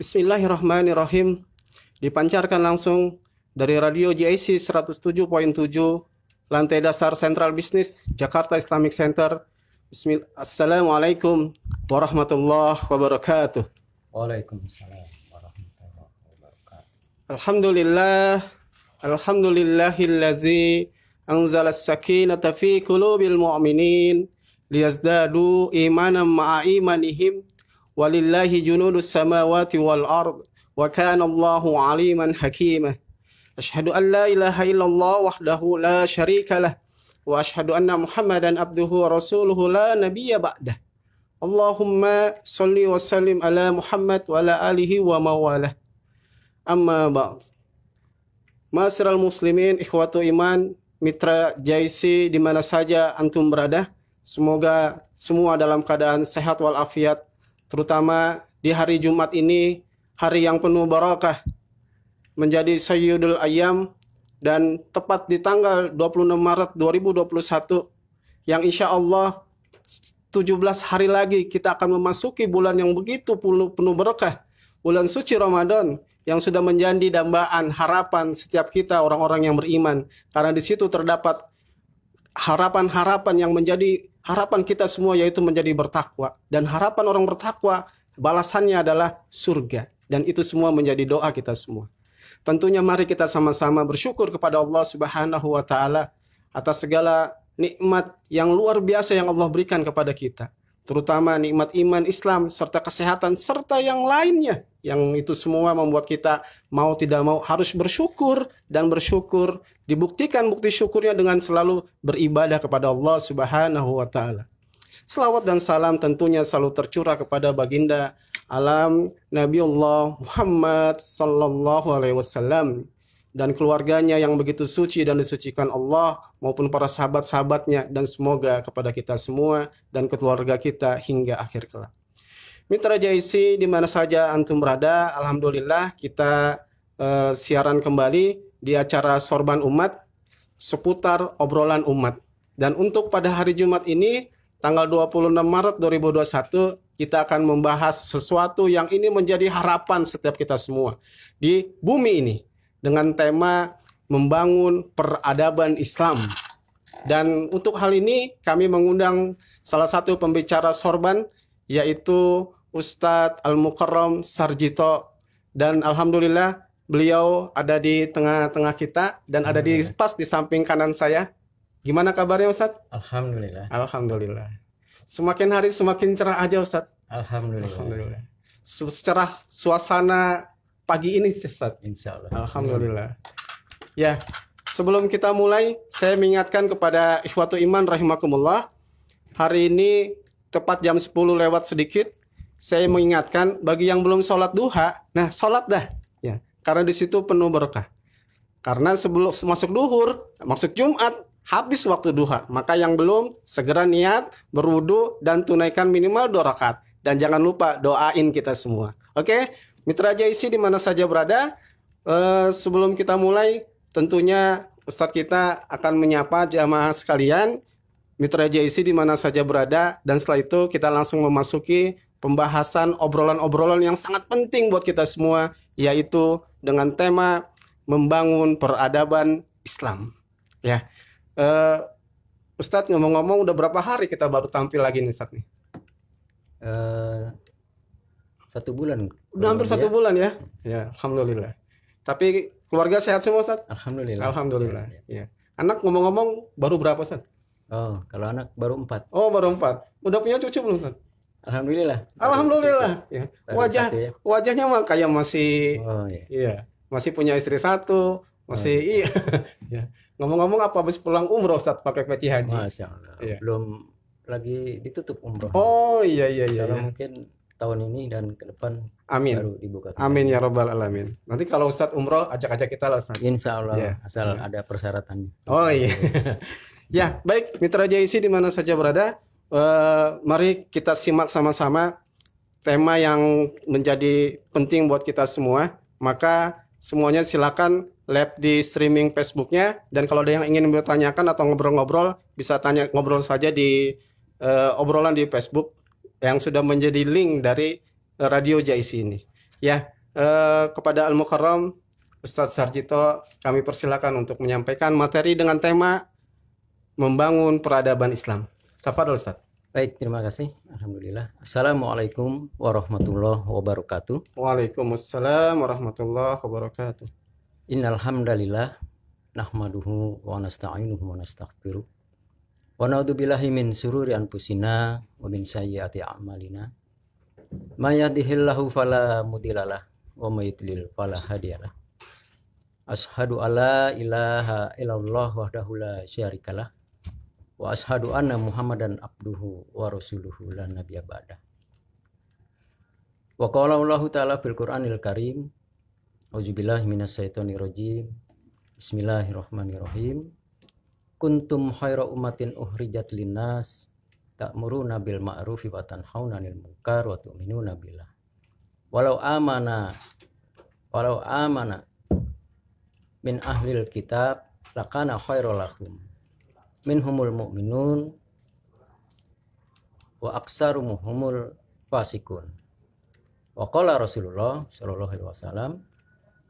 Bismillahirrahmanirrahim. Dipancarkan langsung dari Radio JIC 107.7 lantai dasar Central Business Jakarta Islamic Center. Bismillah. Assalamualaikum warahmatullahi wabarakatuh. Waalaikumsalam warahmatullahi wabarakatuh. Alhamdulillah. Alhamdulillahillazi anzala as-sakinata fi qulubil mu'minin liyazdadu imanam ma'a imanihim walillahi junudus samawati wal ard wa kana Allahu aliman hakima ashhadu an la ilaha illallah wahdahu la syarika lah wa ashhadu anna muhammadan abduhu wa rasuluhu la nabiyya ba'dah Allahumma salli wa sallim ala Muhammad wa ala alihi wa mawalah. muslimin, ikhwatu iman, mitra Jaisi di mana saja antum berada. Semoga semua dalam keadaan sehat walafiat terutama di hari Jumat ini hari yang penuh barokah menjadi sayyidul ayam dan tepat di tanggal 26 Maret 2021 yang insya Allah 17 hari lagi kita akan memasuki bulan yang begitu penuh, penuh berkah bulan suci Ramadan yang sudah menjadi dambaan harapan setiap kita orang-orang yang beriman karena di situ terdapat harapan-harapan yang menjadi harapan kita semua yaitu menjadi bertakwa dan harapan orang bertakwa balasannya adalah surga dan itu semua menjadi doa kita semua. Tentunya mari kita sama-sama bersyukur kepada Allah Subhanahu wa taala atas segala nikmat yang luar biasa yang Allah berikan kepada kita, terutama nikmat iman Islam serta kesehatan serta yang lainnya yang itu semua membuat kita mau tidak mau harus bersyukur dan bersyukur dibuktikan bukti syukurnya dengan selalu beribadah kepada Allah Subhanahu wa taala. Selawat dan salam tentunya selalu tercurah kepada baginda alam Nabi Allah Muhammad sallallahu alaihi wasallam dan keluarganya yang begitu suci dan disucikan Allah maupun para sahabat-sahabatnya dan semoga kepada kita semua dan keluarga kita hingga akhir kelak. Mitra JIC di mana saja antum berada, alhamdulillah kita uh, siaran kembali di acara Sorban Umat seputar obrolan umat. Dan untuk pada hari Jumat ini tanggal 26 Maret 2021 kita akan membahas sesuatu yang ini menjadi harapan setiap kita semua di bumi ini dengan tema membangun peradaban Islam. Dan untuk hal ini kami mengundang salah satu pembicara sorban yaitu Ustadz Al-Mukarram Sarjito dan alhamdulillah beliau ada di tengah-tengah kita dan ada di pas di samping kanan saya. Gimana kabarnya Ustadz? Alhamdulillah. Alhamdulillah. Semakin hari semakin cerah aja Ustadz. Alhamdulillah. Alhamdulillah. Secara suasana pagi ini Ustadz. Insya Allah. Alhamdulillah. Ya, sebelum kita mulai, saya mengingatkan kepada Ikhwatu Iman rahimakumullah. Hari ini tepat jam 10 lewat sedikit saya mengingatkan bagi yang belum sholat duha, nah sholat dah, ya karena di situ penuh berkah. Karena sebelum masuk duhur, masuk Jumat, habis waktu duha. Maka yang belum segera niat, berwudu dan tunaikan minimal dua rakaat. Dan jangan lupa doain kita semua. Oke, mitra Jaisi di mana saja berada. Eh, sebelum kita mulai, tentunya Ustadz kita akan menyapa jamaah sekalian, mitra JIC di mana saja berada, dan setelah itu kita langsung memasuki pembahasan obrolan-obrolan yang sangat penting buat kita semua yaitu dengan tema membangun peradaban Islam. Ya. Uh, Ustadz ngomong-ngomong udah berapa hari kita baru tampil lagi nih Ustadz nih? Uh, satu bulan. Udah hampir ya. satu bulan ya. Ya, alhamdulillah. Tapi keluarga sehat semua Ustadz? Alhamdulillah. Alhamdulillah. Ya, ya. ya. Anak ngomong-ngomong baru berapa Ustadz? Oh, kalau anak baru empat. Oh, baru empat. Udah punya cucu belum Ustadz? Alhamdulillah. Alhamdulillah. Ya, Wajah ya. wajahnya mah kayak masih oh, iya. iya, masih punya istri satu, masih oh, iya. iya. Ngomong-ngomong apa habis pulang umroh Ustaz pakai peci haji? Masya Allah. Iya. Belum lagi ditutup umroh. Oh iya iya iya. iya. mungkin tahun ini dan ke depan Amin. baru dibuka. Amin ya robbal alamin. Nanti kalau Ustadz umroh ajak-ajak kita lah Ustadz. Insya Allah iya. asal iya. ada persyaratannya. Oh iya. ya baik Mitra JIC di mana saja berada Eh, mari kita simak sama-sama tema yang menjadi penting buat kita semua. Maka semuanya silakan lab di streaming Facebooknya dan kalau ada yang ingin bertanyakan atau ngobrol-ngobrol bisa tanya ngobrol saja di uh, obrolan di Facebook yang sudah menjadi link dari radio JIC ini. Ya, uh, kepada Al Mukarram Ustadz Sarjito kami persilakan untuk menyampaikan materi dengan tema membangun peradaban Islam. Tafadhol Ustaz. Baik, terima kasih. Alhamdulillah. Assalamualaikum warahmatullahi wabarakatuh. Waalaikumsalam warahmatullahi wabarakatuh. Innal hamdalillah nahmaduhu wa nasta'inuhu wa nastaghfiruh. Wa na'udzubillahi min sururi anfusina wa min sayyiati a'malina. May yahdihillahu fala mudhillalah wa may yudhlil fala hadiyalah. Asyhadu alla ilaha illallah wahdahu la syarikalah wa ashadu anna muhammadan abduhu wa rasuluhu la nabiyya ba'da wa qala Allah ta'ala fil Qur'anil Karim auzubillahi rajim. bismillahirrahmanirrahim kuntum khaira ummatin uhrijat linnas ta'muruna bil ma'rufi wa tanhauna 'anil munkar wa tu'minuna billah walau amana walau amana min ahlil kitab lakana khairul lahum minhumul mu'minun wa aksarumuhumul fasikun. Wa qala Rasulullah sallallahu alaihi wasallam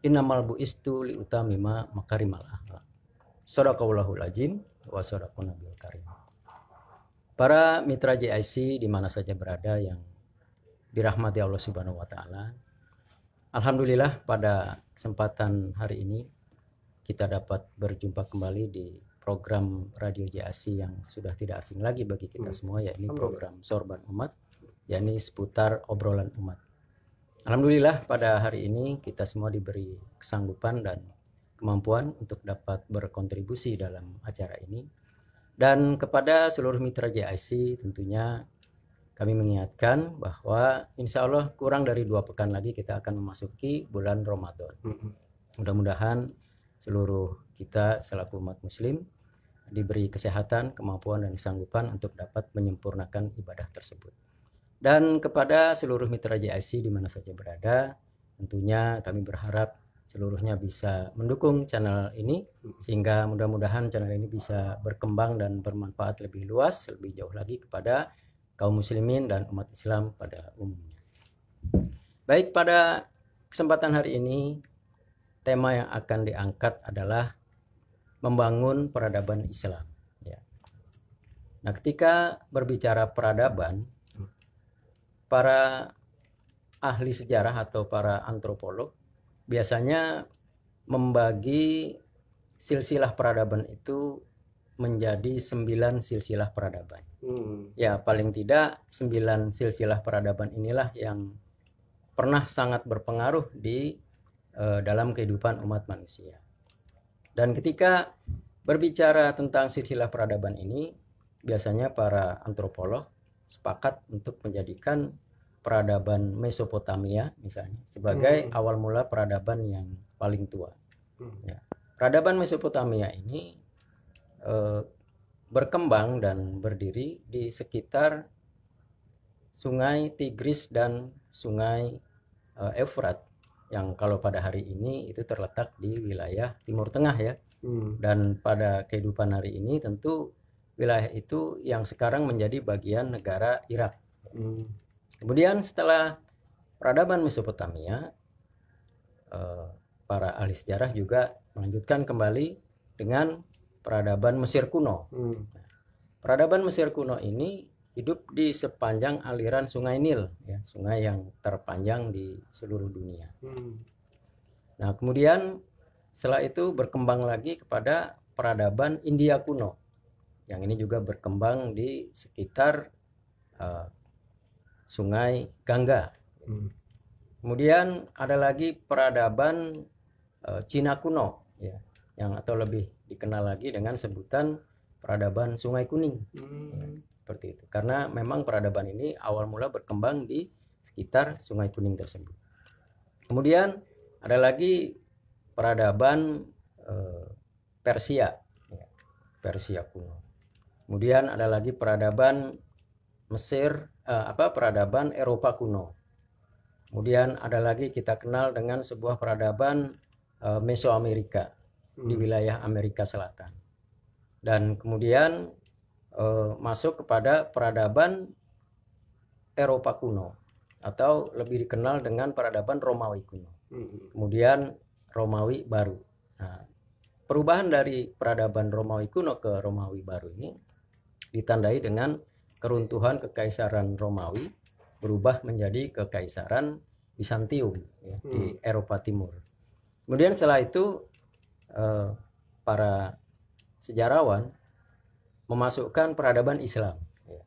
innamal bu'istu li utamima makarimal akhlak. sadaqallahu lajim wa sadaqun nabiyul karim. Para mitra JIC di mana saja berada yang dirahmati Allah Subhanahu wa taala. Alhamdulillah pada kesempatan hari ini kita dapat berjumpa kembali di program Radio JAC yang sudah tidak asing lagi bagi kita hmm. semua yakni program Sorban Umat yakni seputar obrolan umat. Alhamdulillah pada hari ini kita semua diberi kesanggupan dan kemampuan untuk dapat berkontribusi dalam acara ini. Dan kepada seluruh mitra JIC tentunya kami mengingatkan bahwa insya Allah kurang dari dua pekan lagi kita akan memasuki bulan Ramadan. Hmm. Mudah-mudahan seluruh kita selaku umat muslim diberi kesehatan, kemampuan dan kesanggupan untuk dapat menyempurnakan ibadah tersebut. Dan kepada seluruh mitra JIC di mana saja berada, tentunya kami berharap seluruhnya bisa mendukung channel ini sehingga mudah-mudahan channel ini bisa berkembang dan bermanfaat lebih luas, lebih jauh lagi kepada kaum muslimin dan umat Islam pada umumnya. Baik, pada kesempatan hari ini tema yang akan diangkat adalah membangun peradaban Islam. Ya. Nah, ketika berbicara peradaban, para ahli sejarah atau para antropolog biasanya membagi silsilah peradaban itu menjadi sembilan silsilah peradaban. Hmm. Ya paling tidak sembilan silsilah peradaban inilah yang pernah sangat berpengaruh di Eh, dalam kehidupan umat manusia. Dan ketika berbicara tentang silsilah peradaban ini, biasanya para antropolog sepakat untuk menjadikan peradaban Mesopotamia misalnya sebagai hmm. awal mula peradaban yang paling tua. Hmm. Ya. Peradaban Mesopotamia ini e, berkembang dan berdiri di sekitar Sungai Tigris dan Sungai Efrat eh, yang kalau pada hari ini itu terletak di wilayah Timur Tengah ya. Hmm. Dan pada kehidupan hari ini tentu wilayah itu yang sekarang menjadi bagian negara Irak. Hmm. Kemudian setelah peradaban Mesopotamia, eh, para ahli sejarah juga melanjutkan kembali dengan peradaban Mesir kuno. Hmm. Peradaban Mesir kuno ini hidup di sepanjang aliran Sungai Nil, ya, sungai yang terpanjang di seluruh dunia. Hmm. Nah, kemudian setelah itu berkembang lagi kepada peradaban India kuno. Yang ini juga berkembang di sekitar uh, Sungai Gangga. Hmm. Kemudian ada lagi peradaban uh, Cina kuno ya, yang atau lebih dikenal lagi dengan sebutan peradaban Sungai Kuning. Hmm. Ya seperti itu karena memang peradaban ini awal mula berkembang di sekitar Sungai Kuning tersebut. Kemudian ada lagi peradaban eh, Persia, ya, Persia kuno. Kemudian ada lagi peradaban Mesir, eh, apa peradaban Eropa kuno. Kemudian ada lagi kita kenal dengan sebuah peradaban eh, Mesoamerika hmm. di wilayah Amerika Selatan. Dan kemudian uh, masuk kepada peradaban Eropa kuno atau lebih dikenal dengan peradaban Romawi kuno. Kemudian Romawi baru. Nah, perubahan dari peradaban Romawi kuno ke Romawi baru ini ditandai dengan keruntuhan kekaisaran Romawi berubah menjadi kekaisaran Bizantium ya, hmm. di mm. Eropa Timur. Kemudian setelah itu eh, para sejarawan memasukkan peradaban Islam. Ya.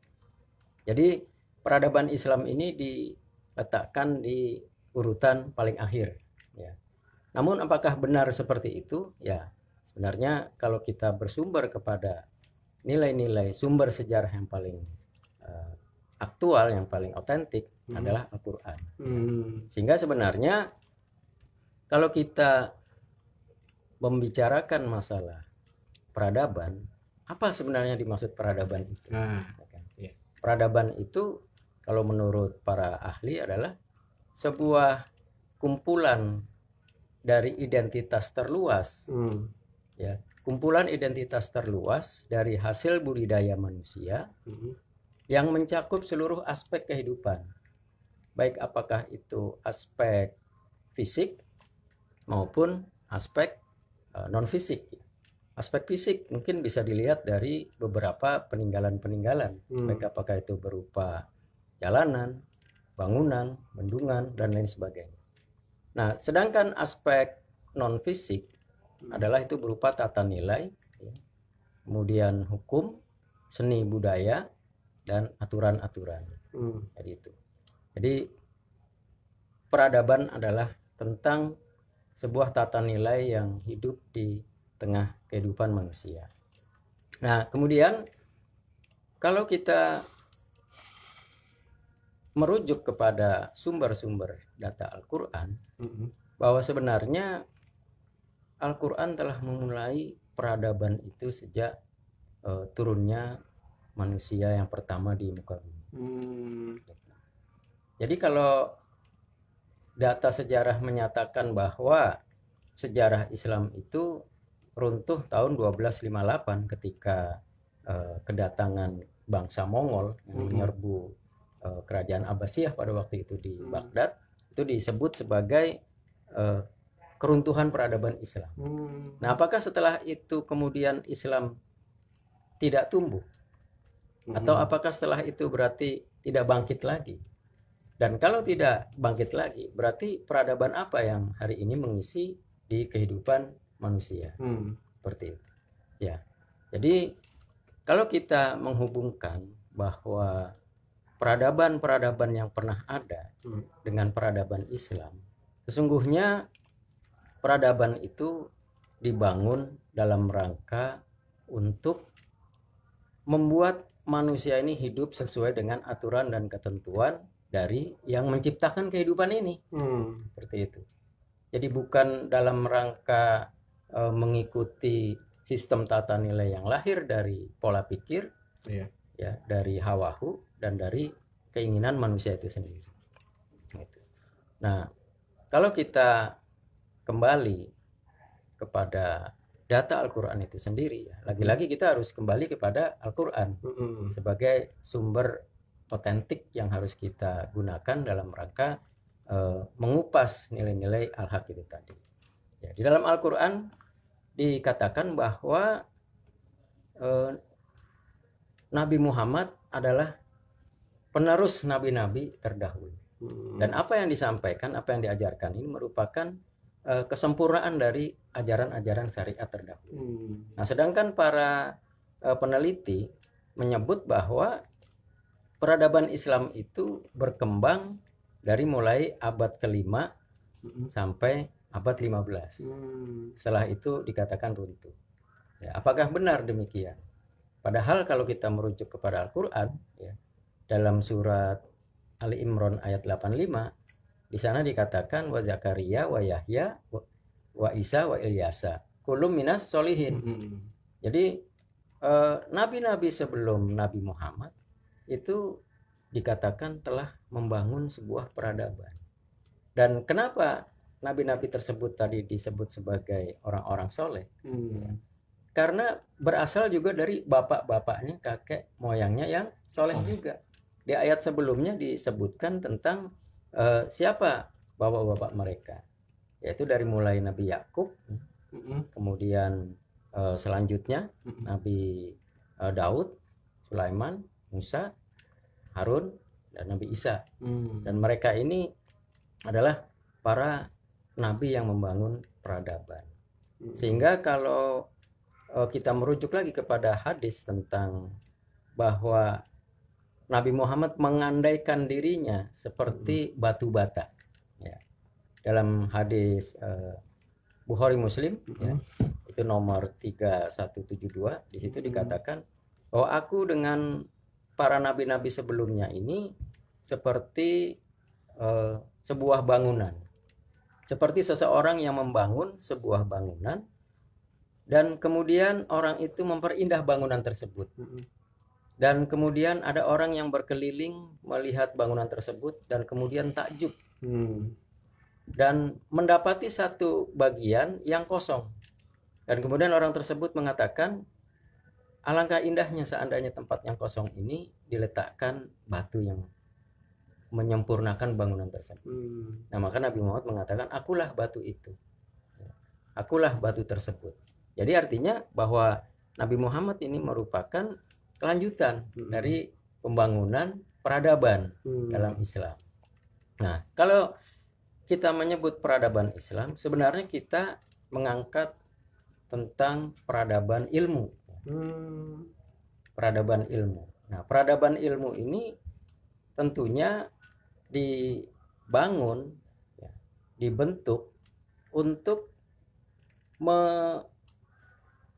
Jadi peradaban Islam ini diletakkan di urutan paling akhir. Ya. Namun apakah benar seperti itu? Ya, sebenarnya kalau kita bersumber kepada nilai-nilai sumber sejarah yang paling uh, aktual, yang paling otentik hmm. adalah Al-Quran. Hmm. Sehingga sebenarnya kalau kita membicarakan masalah peradaban, apa sebenarnya dimaksud peradaban itu? Nah, ya. Peradaban itu kalau menurut para ahli adalah sebuah kumpulan dari identitas terluas. Hmm. Ya, kumpulan identitas terluas dari hasil budidaya manusia hmm. yang mencakup seluruh aspek kehidupan. Baik apakah itu aspek fisik maupun aspek uh, eh, non fisik. Aspek fisik mungkin bisa dilihat dari beberapa peninggalan-peninggalan, hmm. baik apakah itu berupa jalanan, bangunan, bendungan, dan lain sebagainya. Nah, sedangkan aspek non fisik hmm. adalah itu berupa tata nilai, ya. kemudian hukum, seni budaya, dan aturan-aturan. Hmm. Jadi itu. Jadi peradaban adalah tentang sebuah tata nilai yang hidup di tengah kehidupan manusia. Nah, kemudian kalau kita merujuk kepada sumber-sumber data Al-Qur'an mm-hmm. bahwa sebenarnya Al-Qur'an telah memulai peradaban itu sejak uh, turunnya manusia yang pertama di muka bumi. Mm. Jadi kalau data sejarah menyatakan bahwa sejarah Islam itu runtuh tahun 1258 ketika uh, kedatangan bangsa Mongol yang mm-hmm. menyerbu uh, kerajaan Abbasiyah pada waktu itu di mm-hmm. Baghdad itu disebut sebagai uh, keruntuhan peradaban Islam. Mm-hmm. Nah, apakah setelah itu kemudian Islam tidak tumbuh? Atau apakah setelah itu berarti tidak bangkit lagi? Dan kalau tidak bangkit lagi, berarti peradaban apa yang hari ini mengisi di kehidupan manusia hmm. seperti itu ya jadi kalau kita menghubungkan bahwa peradaban-peradaban yang pernah ada hmm. dengan peradaban Islam sesungguhnya peradaban itu dibangun dalam rangka untuk membuat manusia ini hidup sesuai dengan aturan dan ketentuan dari yang menciptakan kehidupan ini hmm. seperti itu jadi bukan dalam rangka E, mengikuti sistem tata nilai yang lahir dari pola pikir, iya. ya dari hawahu dan dari keinginan manusia itu sendiri. Gitu. Nah, kalau kita kembali kepada data Al-Quran itu sendiri, lagi ya, lagi-lagi kita harus kembali kepada Al-Quran mm-hmm. sebagai sumber otentik yang harus kita gunakan dalam rangka uh, mengupas nilai-nilai al hak itu tadi. Ya, di dalam Al-Quran dikatakan bahwa eh, Nabi Muhammad adalah penerus nabi-nabi terdahulu. Hmm. Dan apa yang disampaikan, apa yang diajarkan ini merupakan eh, kesempurnaan dari ajaran-ajaran syariat terdahulu. Hmm. Nah, sedangkan para eh, peneliti menyebut bahwa peradaban Islam itu berkembang dari mulai abad kelima hmm. sampai abad 15. Hmm. Setelah itu dikatakan runtuh. Ya, apakah benar demikian? Padahal kalau kita merujuk kepada Al-Qur'an ya, dalam surat Ali Imran ayat 85 di sana dikatakan wa Zakaria wa Yahya wa, Isa wa Ilyasa kulum minas solihin. Hmm, hmm, hmm. Jadi eh, nabi-nabi eh, sebelum Nabi Muhammad itu dikatakan telah membangun sebuah peradaban. Dan kenapa nabi-nabi tersebut tadi disebut sebagai orang-orang soleh hmm. karena berasal juga dari bapak-bapaknya kakek moyangnya yang soleh, soleh juga di ayat sebelumnya disebutkan tentang uh, siapa bapak-bapak mereka yaitu dari mulai nabi Yakub hmm. kemudian uh, selanjutnya hmm. nabi uh, Daud Sulaiman Musa Harun dan Nabi Isa. Hmm. Dan mereka ini adalah para nabi yang membangun peradaban. Hmm. Sehingga kalau eh, kita merujuk lagi kepada hadis tentang bahwa Nabi Muhammad mengandaikan dirinya seperti hmm. batu bata. Ya. Dalam hadis uh, Bukhari Muslim ya. hmm. ya, itu nomor 3172 di situ hmm. dikatakan bahwa oh, aku dengan para nabi-nabi sebelumnya ini seperti uh, sebuah bangunan seperti seseorang yang membangun sebuah bangunan dan kemudian orang itu memperindah bangunan tersebut. Dan kemudian ada orang yang berkeliling melihat bangunan tersebut dan kemudian takjub. Hmm. Dan mendapati satu bagian yang kosong. Dan kemudian orang tersebut mengatakan, alangkah indahnya seandainya tempat yang kosong ini diletakkan batu yang menyempurnakan bangunan tersebut. Hmm. Nah, maka Nabi Muhammad mengatakan, "Akulah batu itu." Ya. Akulah batu tersebut. Jadi artinya bahwa Nabi Muhammad ini merupakan kelanjutan hmm. dari pembangunan peradaban hmm. dalam Islam. Nah, kalau kita menyebut peradaban Islam, sebenarnya kita mengangkat tentang peradaban ilmu. Hmm. Peradaban ilmu. Nah, peradaban ilmu ini tentunya dibangun ya, dibentuk untuk me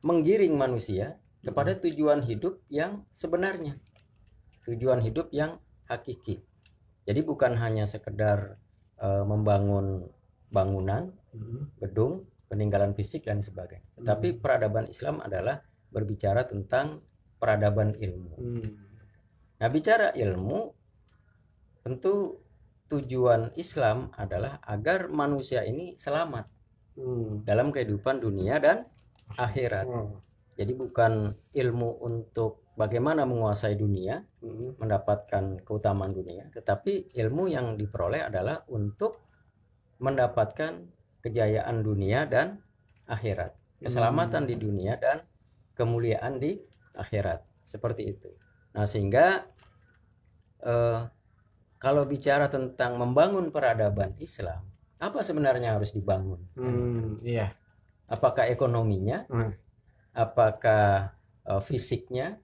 menggiring manusia kepada hmm. tujuan hidup yang sebenarnya tujuan hidup yang hakiki jadi bukan hanya sekedar uh, membangun bangunan hmm. gedung peninggalan fisik dan sebagainya Tetapi hmm. tapi peradaban Islam adalah berbicara tentang peradaban ilmu nah bicara ilmu tentu tujuan Islam adalah agar manusia ini selamat hmm. dalam kehidupan dunia dan akhirat. Hmm. Jadi bukan ilmu untuk bagaimana menguasai dunia, hmm. mendapatkan keutamaan dunia, tetapi ilmu yang diperoleh adalah untuk mendapatkan kejayaan dunia dan akhirat, keselamatan hmm. di dunia dan kemuliaan di akhirat. Seperti itu. Nah, sehingga eh, kalau bicara tentang membangun peradaban Islam, apa sebenarnya harus dibangun? Hmm, iya. Apakah ekonominya? Hmm. Apakah uh, fisiknya?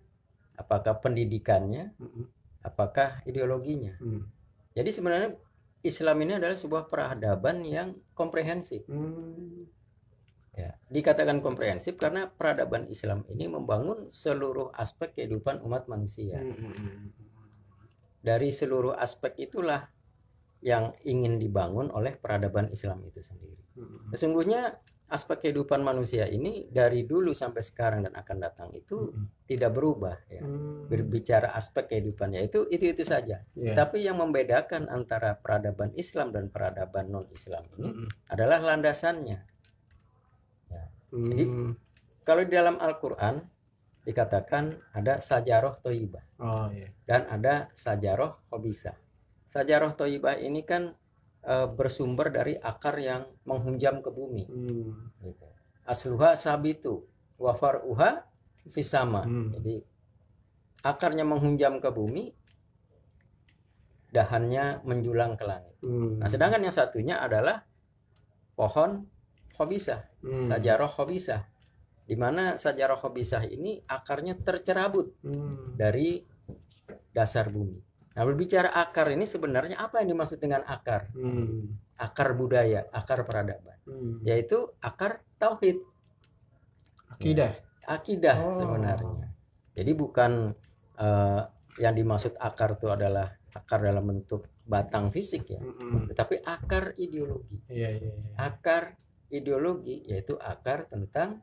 Apakah pendidikannya? Hmm. Apakah ideologinya? Hmm. Jadi sebenarnya Islam ini adalah sebuah peradaban yang komprehensif. Hmm. Ya, dikatakan komprehensif karena peradaban Islam ini membangun seluruh aspek kehidupan umat manusia. Hmm. hmm, hmm, hmm dari seluruh aspek itulah yang ingin dibangun oleh peradaban Islam itu sendiri. Hmm. Sesungguhnya aspek kehidupan manusia ini dari dulu sampai sekarang dan akan datang itu hmm. tidak berubah ya. Hmm. Berbicara aspek kehidupannya yaitu itu itu saja. Yeah. Tapi yang membedakan antara peradaban Islam dan peradaban non-Islam ini hmm. adalah landasannya. Ya. Hmm. Jadi kalau di dalam Al-Qur'an dikatakan ada sajaroh toibah Oh, iya. iya. Dan ada sajaroh hobisa. Sajaroh toyibah ini kan e, bersumber dari akar yang menghunjam ke bumi. Hmm. Gitu. Asluha sabitu wafar uha fisama. Hmm. Jadi akarnya menghunjam ke bumi, dahannya menjulang ke langit. Hmm. Nah, sedangkan yang satunya adalah pohon hobisa, hmm. sajaroh hobisa. Di mana sajaroh hobisa ini akarnya tercerabut hmm. dari dasar bumi. Nah, berbicara akar ini sebenarnya apa yang dimaksud dengan akar? Hmm. Akar budaya, akar peradaban, hmm. yaitu akar tauhid. Akidah. Ya, akidah oh. sebenarnya. Jadi bukan uh, yang dimaksud akar itu adalah akar dalam bentuk batang fisik ya, hmm tetapi akar ideologi. Yeah, yeah, yeah. Akar ideologi yaitu akar tentang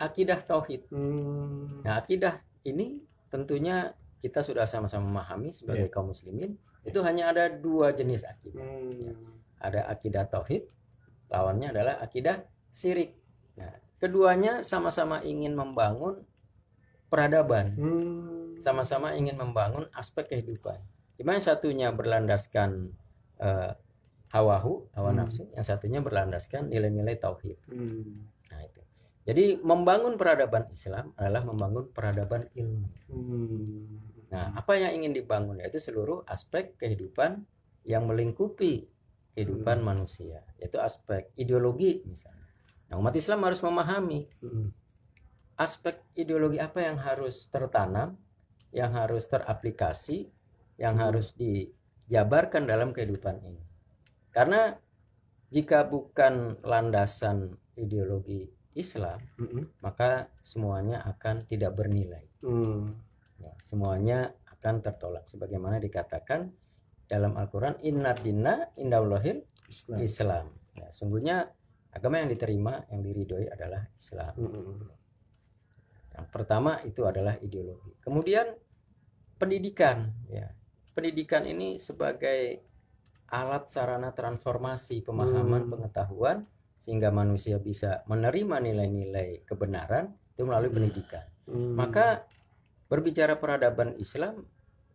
akidah tauhid. Hmm. Nah, akidah ini tentunya kita sudah sama-sama memahami sebagai yeah. kaum muslimin itu hanya ada dua jenis akidah hmm. Ya. ada akidah tauhid lawannya adalah akidah syirik nah, keduanya sama-sama ingin membangun peradaban hmm. sama-sama hmm. ingin membangun aspek kehidupan cuma yang satunya berlandaskan uh, hawahu hawa hmm. nafsu yang satunya berlandaskan nilai-nilai tauhid hmm. nah itu jadi membangun peradaban Islam adalah membangun peradaban ilmu. Hmm. Nah, hmm. apa yang ingin dibangun yaitu seluruh aspek kehidupan yang melingkupi kehidupan hmm. manusia, yaitu aspek ideologi misalnya. Nah, umat Islam harus memahami hmm. aspek ideologi apa yang harus tertanam, yang harus teraplikasi, yang hmm. harus dijabarkan dalam kehidupan ini. Karena jika bukan landasan ideologi Islam, hmm. maka semuanya akan tidak bernilai. Hmm ya, semuanya akan tertolak sebagaimana dikatakan dalam Al-Qur'an innad dinna indallahil Islam. Islam. Ya, sungguhnya agama yang diterima yang diridhoi adalah Islam. Mm -hmm. Yang pertama itu adalah ideologi. Kemudian pendidikan ya. Pendidikan ini sebagai alat sarana transformasi pemahaman hmm. pengetahuan sehingga manusia bisa menerima nilai-nilai kebenaran itu melalui hmm. pendidikan. Hmm. Maka Berbicara peradaban Islam,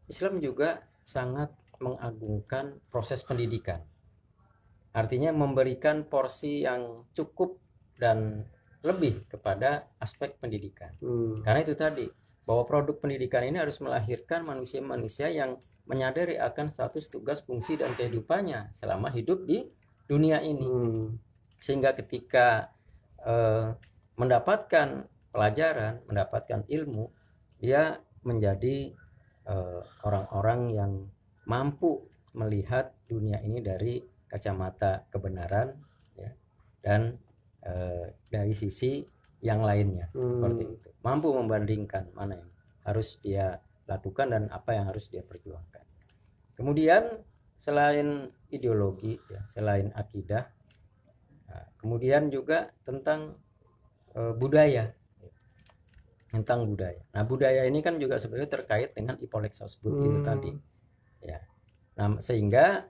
Islam juga sangat mengagungkan proses pendidikan. Artinya memberikan porsi yang cukup dan lebih kepada aspek pendidikan. Hmm. Karena itu tadi bahwa produk pendidikan ini harus melahirkan manusia-manusia yang menyadari akan status tugas fungsi dan kehidupannya selama hidup di dunia ini hmm. sehingga ketika eh, mendapatkan pelajaran mendapatkan ilmu dia menjadi eh, orang-orang uh, yang mampu melihat dunia ini dari kacamata kebenaran ya, dan uh, dari sisi yang lainnya hmm. seperti itu mampu membandingkan mana yang harus dia lakukan dan apa yang harus dia perjuangkan kemudian selain ideologi ya, selain akidah nah, kemudian juga tentang uh, budaya tentang budaya. Nah budaya ini kan juga sebenarnya terkait dengan Ipolek hmm. itu tadi, ya. Nah sehingga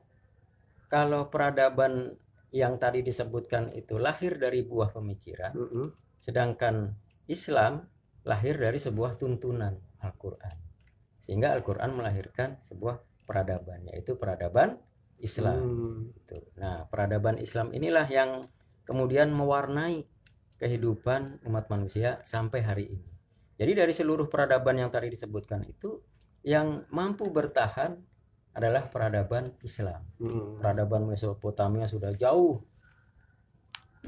kalau peradaban yang tadi disebutkan itu lahir dari buah pemikiran, -hmm. sedangkan Islam lahir dari sebuah tuntunan Al-Quran, sehingga Al-Quran melahirkan sebuah peradaban, yaitu peradaban Islam. Mm. Nah, peradaban Islam inilah yang kemudian mewarnai kehidupan umat manusia sampai hari ini. Jadi dari seluruh peradaban yang tadi disebutkan itu yang mampu bertahan adalah peradaban Islam. Hmm. Peradaban Mesopotamia sudah jauh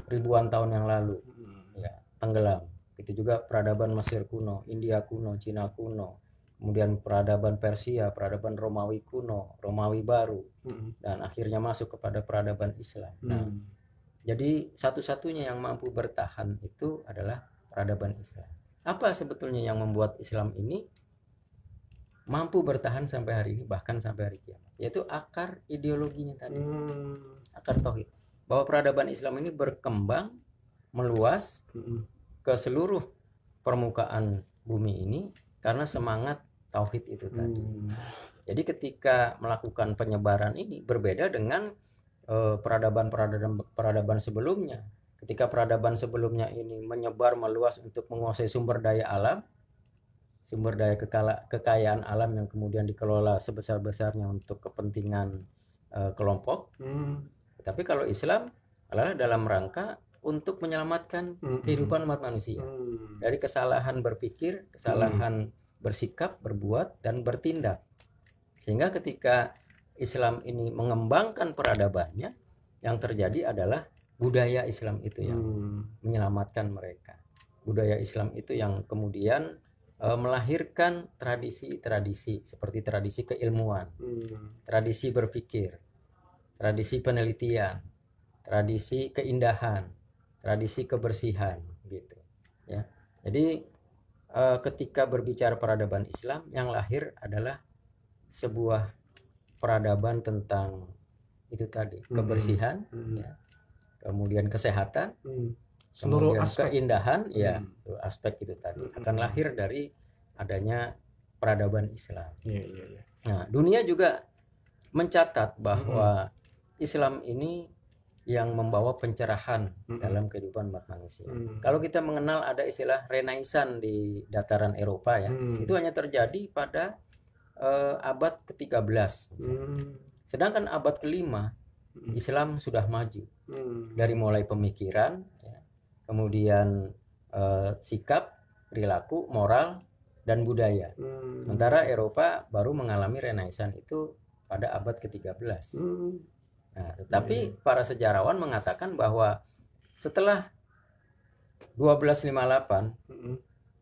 ribuan tahun yang lalu hmm. ya, tenggelam. Itu juga peradaban Mesir kuno, India kuno, Cina kuno, kemudian peradaban Persia, peradaban Romawi kuno, Romawi baru, hmm. dan akhirnya masuk kepada peradaban Islam. Nah, hmm. Nah, jadi satu-satunya yang mampu bertahan itu adalah peradaban Islam apa sebetulnya yang membuat Islam ini mampu bertahan sampai hari ini bahkan sampai hari kiamat yaitu akar ideologinya tadi hmm. akar tauhid bahwa peradaban Islam ini berkembang meluas hmm. ke seluruh permukaan bumi ini karena semangat tauhid itu tadi hmm. jadi ketika melakukan penyebaran ini berbeda dengan eh, peradaban-peradaban peradaban sebelumnya ketika peradaban sebelumnya ini menyebar meluas untuk menguasai sumber daya alam, sumber daya kekala, kekayaan alam yang kemudian dikelola sebesar-besarnya untuk kepentingan uh, kelompok. Hmm. Tapi kalau Islam adalah dalam rangka untuk menyelamatkan hmm, hmm. kehidupan umat manusia hmm. dari kesalahan berpikir, kesalahan hmm. bersikap, berbuat dan bertindak. Sehingga ketika Islam ini mengembangkan peradabannya, yang terjadi adalah budaya Islam itu yang hmm. menyelamatkan mereka. Budaya Islam itu yang kemudian e, melahirkan tradisi-tradisi seperti tradisi keilmuan, hmm. tradisi berpikir, tradisi penelitian, tradisi keindahan, tradisi kebersihan gitu. Ya. Jadi e, ketika berbicara peradaban Islam yang lahir adalah sebuah peradaban tentang itu tadi hmm. kebersihan hmm. Hmm. Ya, kemudian kesehatan, hmm. seluruh kemudian aspek. keindahan, ya, hmm. ya aspek itu tadi hmm. akan lahir dari adanya peradaban Islam. ya, ya, ya. Nah, dunia juga mencatat bahwa hmm. Islam ini yang membawa pencerahan mm -hmm. dalam kehidupan umat manusia. Mm -hmm. Kalau kita mengenal ada istilah renaisan di dataran Eropa ya, mm. itu hanya terjadi pada uh, abad ke-13. Mm. Sedangkan abad ke-5 mm. Islam sudah maju. Hmm. dari mulai pemikiran, ya, kemudian uh, sikap, perilaku, moral, dan budaya. Hmm. Sementara Eropa baru mengalami renaissance itu pada abad ke-13. Hmm. Nah, tetapi hmm. para sejarawan mengatakan bahwa setelah 1258 hmm.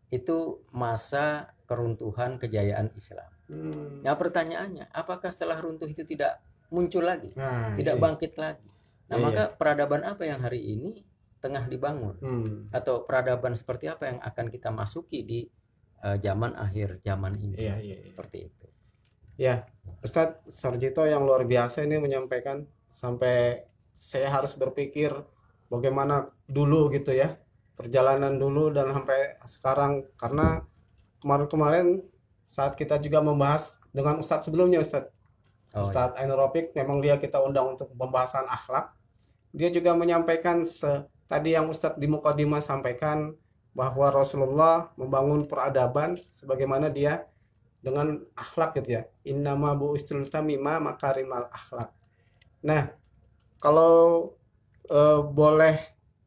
itu masa keruntuhan kejayaan Islam. Hmm. Nah, pertanyaannya, apakah setelah runtuh itu tidak muncul lagi, nah, tidak iya. iya. bangkit lagi? Nah, maka iya. peradaban apa yang hari ini tengah dibangun hmm. atau peradaban seperti apa yang akan kita masuki di uh, zaman akhir zaman ini? iya, iya, iya. Seperti itu. Ya, Ustadz Sarjito yang luar biasa ini menyampaikan sampai saya harus berpikir bagaimana dulu gitu ya perjalanan dulu dan sampai sekarang karena kemarin-kemarin saat kita juga membahas dengan Ustadz sebelumnya Ustadz oh, Ustadz iya. Ainul memang dia kita undang untuk pembahasan akhlak dia juga menyampaikan se tadi yang Ustadz di Mukodima sampaikan bahwa Rasulullah membangun peradaban sebagaimana dia dengan akhlak gitu ya. Innama bu'istul tamima makarimal akhlak. Nah, kalau e, boleh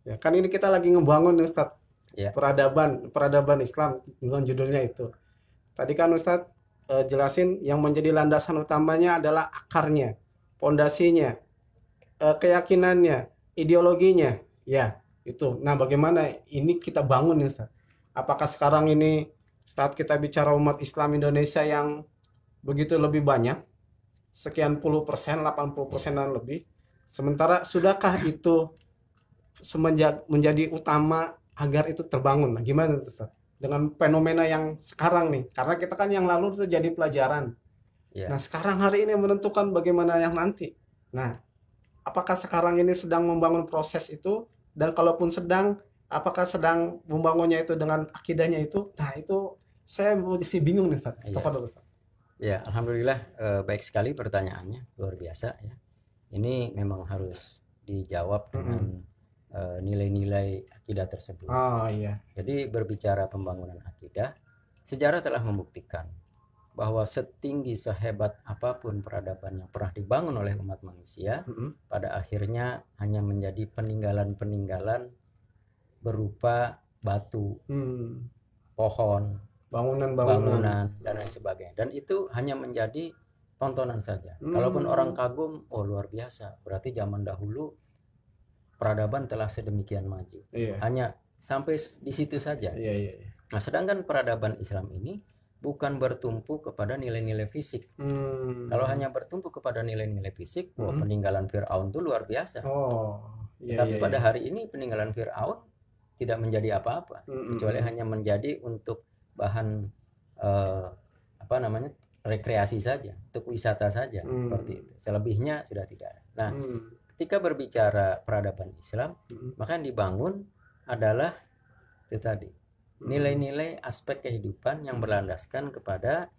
ya kan ini kita lagi ngebangun Ustaz ya. peradaban peradaban Islam dengan judulnya itu. Tadi kan Ustadz e, jelasin yang menjadi landasan utamanya adalah akarnya, pondasinya, uh, keyakinannya, ideologinya, ya itu. Nah, bagaimana ini kita bangun ya, Ustaz? Apakah sekarang ini saat kita bicara umat Islam Indonesia yang begitu lebih banyak, sekian puluh persen, delapan puluh persen dan lebih, sementara sudahkah itu semenjak menjadi utama agar itu terbangun? Nah, gimana itu, Ustaz? Dengan fenomena yang sekarang nih, karena kita kan yang lalu itu jadi pelajaran. Yeah. Nah, sekarang hari ini menentukan bagaimana yang nanti. Nah, apakah sekarang ini sedang membangun proses itu dan kalaupun sedang apakah sedang membangunnya itu dengan akidahnya itu nah itu saya masih bingung nih Ustaz. Iya. Kepada Ustaz. Ya, alhamdulillah eh, baik sekali pertanyaannya, luar biasa ya. Ini memang harus dijawab dengan mm-hmm. nilai-nilai akidah tersebut. Oh iya. Jadi berbicara pembangunan akidah, sejarah telah membuktikan bahwa setinggi sehebat apapun peradaban yang pernah dibangun oleh umat manusia mm -hmm. pada akhirnya hanya menjadi peninggalan-peninggalan berupa batu, mm. pohon, bangunan-bangunan dan lain sebagainya. Dan itu hanya menjadi tontonan saja. Mm. Kalaupun orang kagum, oh luar biasa. Berarti zaman dahulu peradaban telah sedemikian maju. Yeah. Hanya sampai di situ saja. Yeah, yeah, yeah. Nah, sedangkan peradaban Islam ini bukan bertumpu kepada nilai-nilai fisik. Hmm. Kalau hanya bertumpu kepada nilai-nilai fisik, hmm. wah peninggalan Fir'aun itu luar biasa. Oh, yeah, iya, Tapi yeah, pada yeah. hari ini peninggalan Fir'aun tidak menjadi apa-apa, hmm. kecuali hmm, hmm. hanya menjadi untuk bahan eh, apa namanya rekreasi saja, untuk wisata saja hmm. seperti itu. Selebihnya sudah tidak ada. Nah, hmm. ketika berbicara peradaban Islam, hmm. maka yang dibangun adalah itu tadi nilai-nilai aspek kehidupan yang hmm. berlandaskan kepada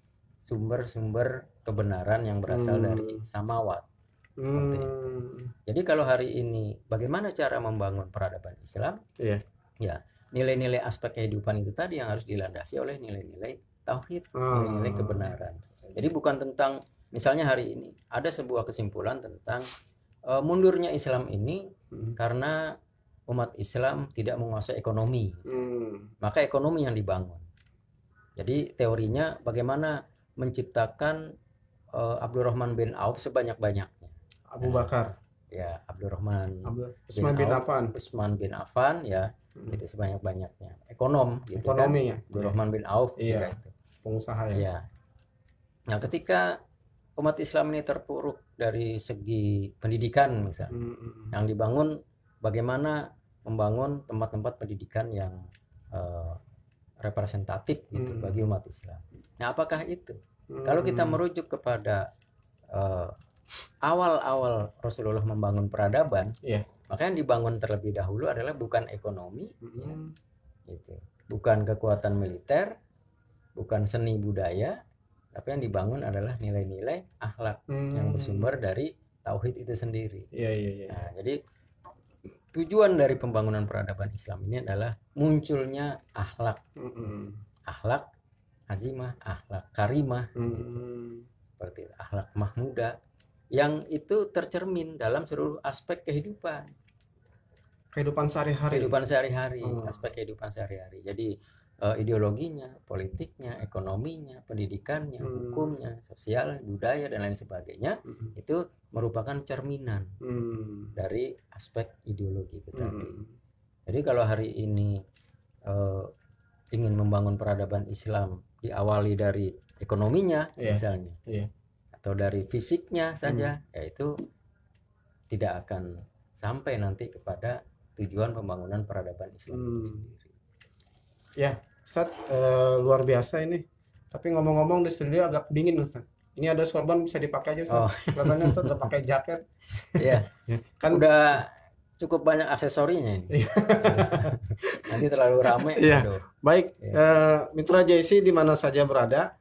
sumber-sumber kebenaran yang berasal hmm. dari samawat. Hmm. Jadi kalau hari ini bagaimana cara membangun peradaban Islam? Yeah. Ya, nilai-nilai aspek kehidupan itu tadi yang harus dilandasi oleh nilai-nilai tauhid, ah. nilai-nilai kebenaran. Jadi bukan tentang misalnya hari ini ada sebuah kesimpulan tentang uh, mundurnya Islam ini hmm. karena umat Islam tidak menguasai ekonomi. Hmm. Maka ekonomi yang dibangun. Jadi teorinya bagaimana menciptakan uh, Abdurrahman bin Auf sebanyak-banyaknya. Abu Bakar. ya, Abdurrahman. Abdul Usman bin, bin Affan. Usman bin Affan ya, hmm. itu sebanyak-banyaknya. Ekonom gitu kan. Ekonomi kan. ya. Abdurrahman bin Auf iya. itu. Pengusaha ya. ya. Nah, ketika umat Islam ini terpuruk dari segi pendidikan misalnya. Hmm, hmm, hmm. Yang dibangun bagaimana membangun tempat-tempat pendidikan yang uh, representatif gitu hmm. bagi umat Islam. Nah, apakah itu? Hmm. Kalau kita merujuk kepada uh, awal-awal Rasulullah membangun peradaban, yeah. maka yang dibangun terlebih dahulu adalah bukan ekonomi, ya, hmm. ya, gitu. bukan kekuatan militer, bukan seni budaya, tapi yang dibangun adalah nilai-nilai akhlak hmm. yang bersumber dari tauhid itu sendiri. Yeah, yeah, yeah. Nah, jadi tujuan dari pembangunan peradaban Islam ini adalah munculnya akhlak, mm -hmm. akhlak azimah, akhlak karimah, mm -hmm. seperti ahlak akhlak mahmuda, yang itu tercermin dalam seluruh aspek kehidupan. Kehidupan sehari-hari. Kehidupan sehari-hari, mm. aspek kehidupan sehari-hari. Jadi uh, ideologinya, politiknya, ekonominya, pendidikannya, hmm. hukumnya, sosial, budaya dan lain sebagainya hmm. itu merupakan cerminan hmm. dari aspek ideologi itu hmm. Jadi kalau hari ini uh, ingin membangun peradaban Islam diawali dari ekonominya yeah. misalnya, yeah. atau dari fisiknya saja, hmm. yaitu tidak akan sampai nanti kepada tujuan pembangunan peradaban Islam hmm. itu sendiri. Ya, Ustaz, uh, luar biasa ini. Tapi ngomong-ngomong di studio agak dingin Ustaz. Ini ada sorban bisa dipakai aja Ustaz. Oh. Katanya Ustaz udah pakai jaket. Iya. Ya. kan udah cukup banyak aksesorinya ini. Iya. Nanti terlalu ramai. Iya. Baik, ya. uh, Mitra JC di mana saja berada,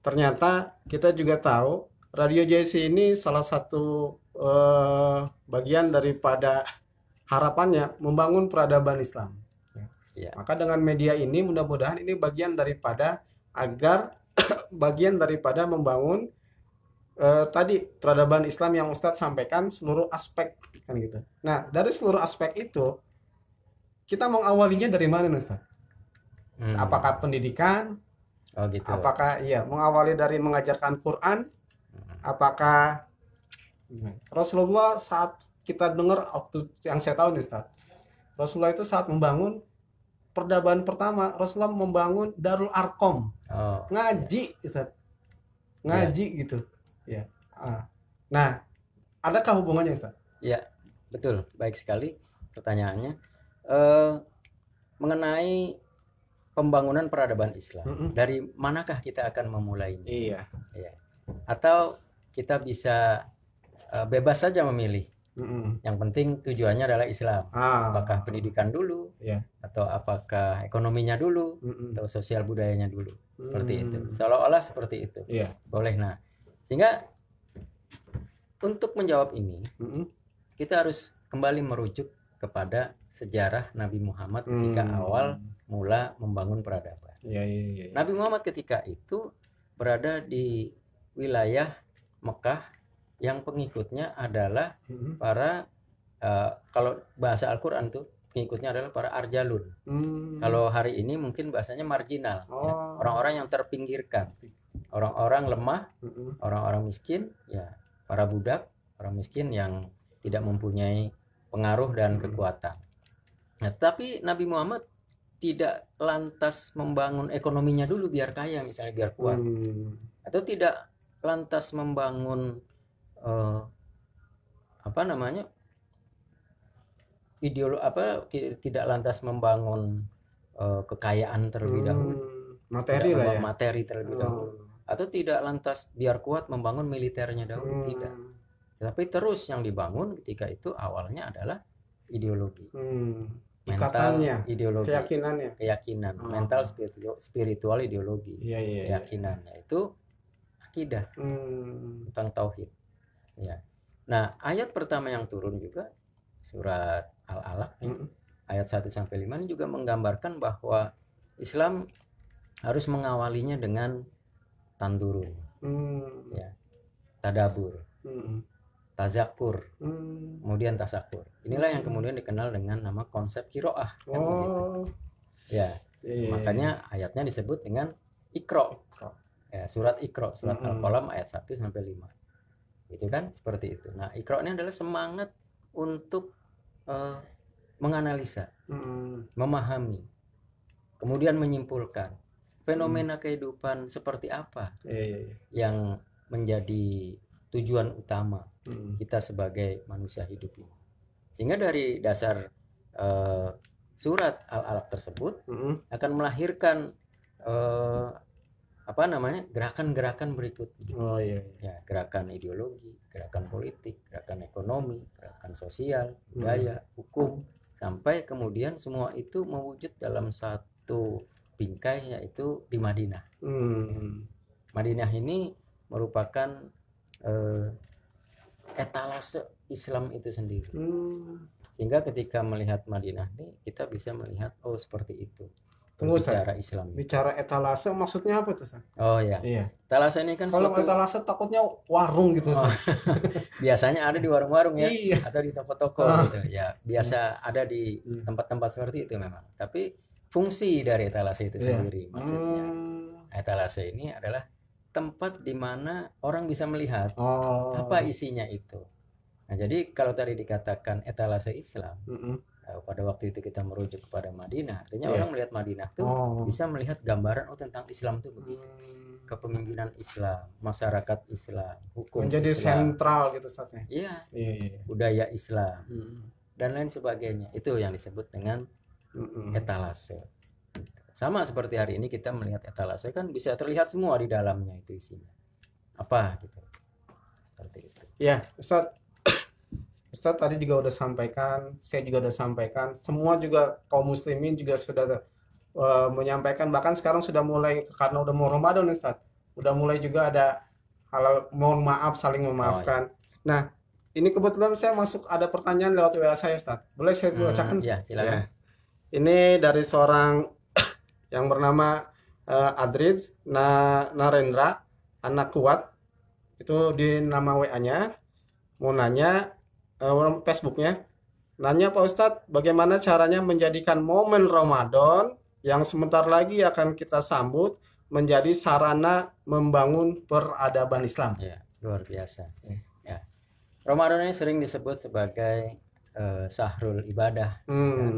ternyata kita juga tahu Radio JC ini salah satu uh, bagian daripada harapannya membangun peradaban Islam Ya. Maka dengan media ini mudah-mudahan ini bagian daripada agar bagian daripada membangun eh, tadi peradaban Islam yang Ustadz sampaikan seluruh aspek kan gitu. Nah dari seluruh aspek itu kita mengawalinya dari mana Ustadz? Hmm. Apakah pendidikan? Oh gitu. Apakah iya mengawali dari mengajarkan Quran? Hmm. Apakah Rasulullah saat kita dengar waktu yang saya tahu nih Ustaz. Rasulullah itu saat membangun perdabaan pertama Rasulullah membangun Darul Arkom oh, ngaji yeah. ngaji yeah. gitu ya nah adakah hubungannya Ustaz? ya betul baik sekali pertanyaannya uh, mengenai pembangunan peradaban Islam mm -hmm. dari manakah kita akan memulainya iya yeah. atau kita bisa uh, bebas saja memilih Mm-hmm. Yang penting tujuannya adalah Islam. Ah. Apakah pendidikan dulu, yeah. atau apakah ekonominya dulu, mm-hmm. atau sosial budayanya dulu, mm-hmm. seperti mm. itu. Seolah-olah seperti itu. Yeah. Boleh. Nah, sehingga untuk menjawab ini, mm-hmm. kita harus kembali merujuk kepada sejarah Nabi Muhammad ketika mm-hmm. awal mula membangun peradaban. Yeah, yeah, yeah, ya. Nabi Muhammad ketika itu berada di wilayah Mekah yang pengikutnya adalah hmm. para uh, kalau bahasa Al-Qur'an tuh pengikutnya adalah para arjalun. Hmm. Kalau hari ini mungkin bahasanya marginal, ya. oh. ya. orang-orang yang terpinggirkan, orang-orang lemah, orang mm-hmm. orang-orang miskin, ya para budak, orang miskin yang tidak mempunyai pengaruh dan hmm. kekuatan. Nah, tapi Nabi Muhammad tidak lantas membangun ekonominya dulu biar kaya misalnya biar kuat, hmm. atau tidak lantas membangun uh, apa namanya ideolo apa tidak lantas membangun uh, kekayaan terlebih hmm, dahulu materi lah ya materi terlebih hmm. dahulu atau tidak lantas biar kuat membangun militernya dahulu hmm. tidak tapi terus yang dibangun ketika itu awalnya adalah ideologi hmm. Mental, ideologi keyakinannya keyakinan hmm. mental spiritual, spiritual ideologi yeah, yeah, iya. keyakinannya yeah. itu akidah hmm. tentang tauhid Ya. Nah, ayat pertama yang turun juga surat Al-Alaq mm -hmm. ayat 1 sampai 5 ini juga menggambarkan bahwa Islam harus mengawalinya dengan tandurun. Mm. Ya. Tadabur. Mm. Tazakur. hmm. Kemudian tasakur. Inilah hmm. yang kemudian dikenal dengan nama konsep kiroah kan oh. Ya. Yeah. Makanya ayatnya disebut dengan ikro. ikro. Ya, surat ikro, surat -hmm. Al-Qalam ayat 1 sampai 5 itu kan seperti itu nah ikro ini adalah semangat untuk uh, menganalisa hmm. memahami kemudian menyimpulkan fenomena hmm. kehidupan seperti apa yeah. Iya, iya. yang menjadi tujuan utama hmm. kita sebagai manusia hidup ini sehingga dari dasar uh, surat al-alaq tersebut hmm. akan melahirkan uh, apa namanya gerakan-gerakan berikutnya. Oh iya, iya. Ya, gerakan ideologi, gerakan politik, gerakan ekonomi, gerakan sosial, hmm. budaya, hmm. hukum sampai kemudian semua itu mewujud dalam satu bingkai yaitu di Madinah. Hmm. Madinah ini merupakan eh, etalase Islam itu sendiri. Hmm. Sehingga ketika melihat Madinah ini kita bisa melihat oh seperti itu. Tunggu bicara Islam. Bicara etalase maksudnya apa tuh, San? Oh iya. Iya. Etalase ini kan Kalau suatu... etalase takutnya warung gitu, oh. Biasanya ada di warung-warung ya iya. atau di toko-toko ah. gitu. Ya, biasa hmm. ada di iya. tempat-tempat seperti itu memang. Tapi fungsi dari etalase itu yeah. sendiri maksudnya. Hmm. Etalase ini adalah tempat di mana orang bisa melihat oh. apa isinya itu. Nah, jadi kalau tadi dikatakan etalase Islam, mm -mm Eh, pada waktu itu kita merujuk kepada Madinah artinya yeah. orang melihat Madinah tuh oh. bisa melihat gambaran oh tentang Islam tuh begitu hmm. kepemimpinan Islam masyarakat Islam hukum menjadi Islam. sentral gitu saatnya iya yeah. Iya, iya. budaya Islam hmm. dan lain sebagainya itu yang disebut dengan hmm. etalase sama seperti hari ini kita melihat etalase kan bisa terlihat semua di dalamnya itu isinya apa gitu seperti itu ya Ustadz Ustaz tadi juga udah sampaikan, saya juga udah sampaikan, semua juga kaum muslimin juga sudah uh, menyampaikan bahkan sekarang sudah mulai karena udah mau Ramadan Ustadz, udah mulai juga ada halal mohon maaf saling memaafkan. Oh, iya. Nah, ini kebetulan saya masuk ada pertanyaan lewat WA saya Ustaz. Boleh saya bacakan? Hmm, Iya silakan. Ya. Ini dari seorang yang bernama uh, Adriz Na Narendra anak kuat itu di nama WA-nya mau nanya uh, Facebooknya nanya Pak Ustadz bagaimana caranya menjadikan momen Ramadan yang sebentar lagi akan kita sambut menjadi sarana membangun peradaban Islam. Ya, luar biasa. Ya. Ramadan ini sering disebut sebagai uh, eh, sahrul ibadah, hmm. ya, kan?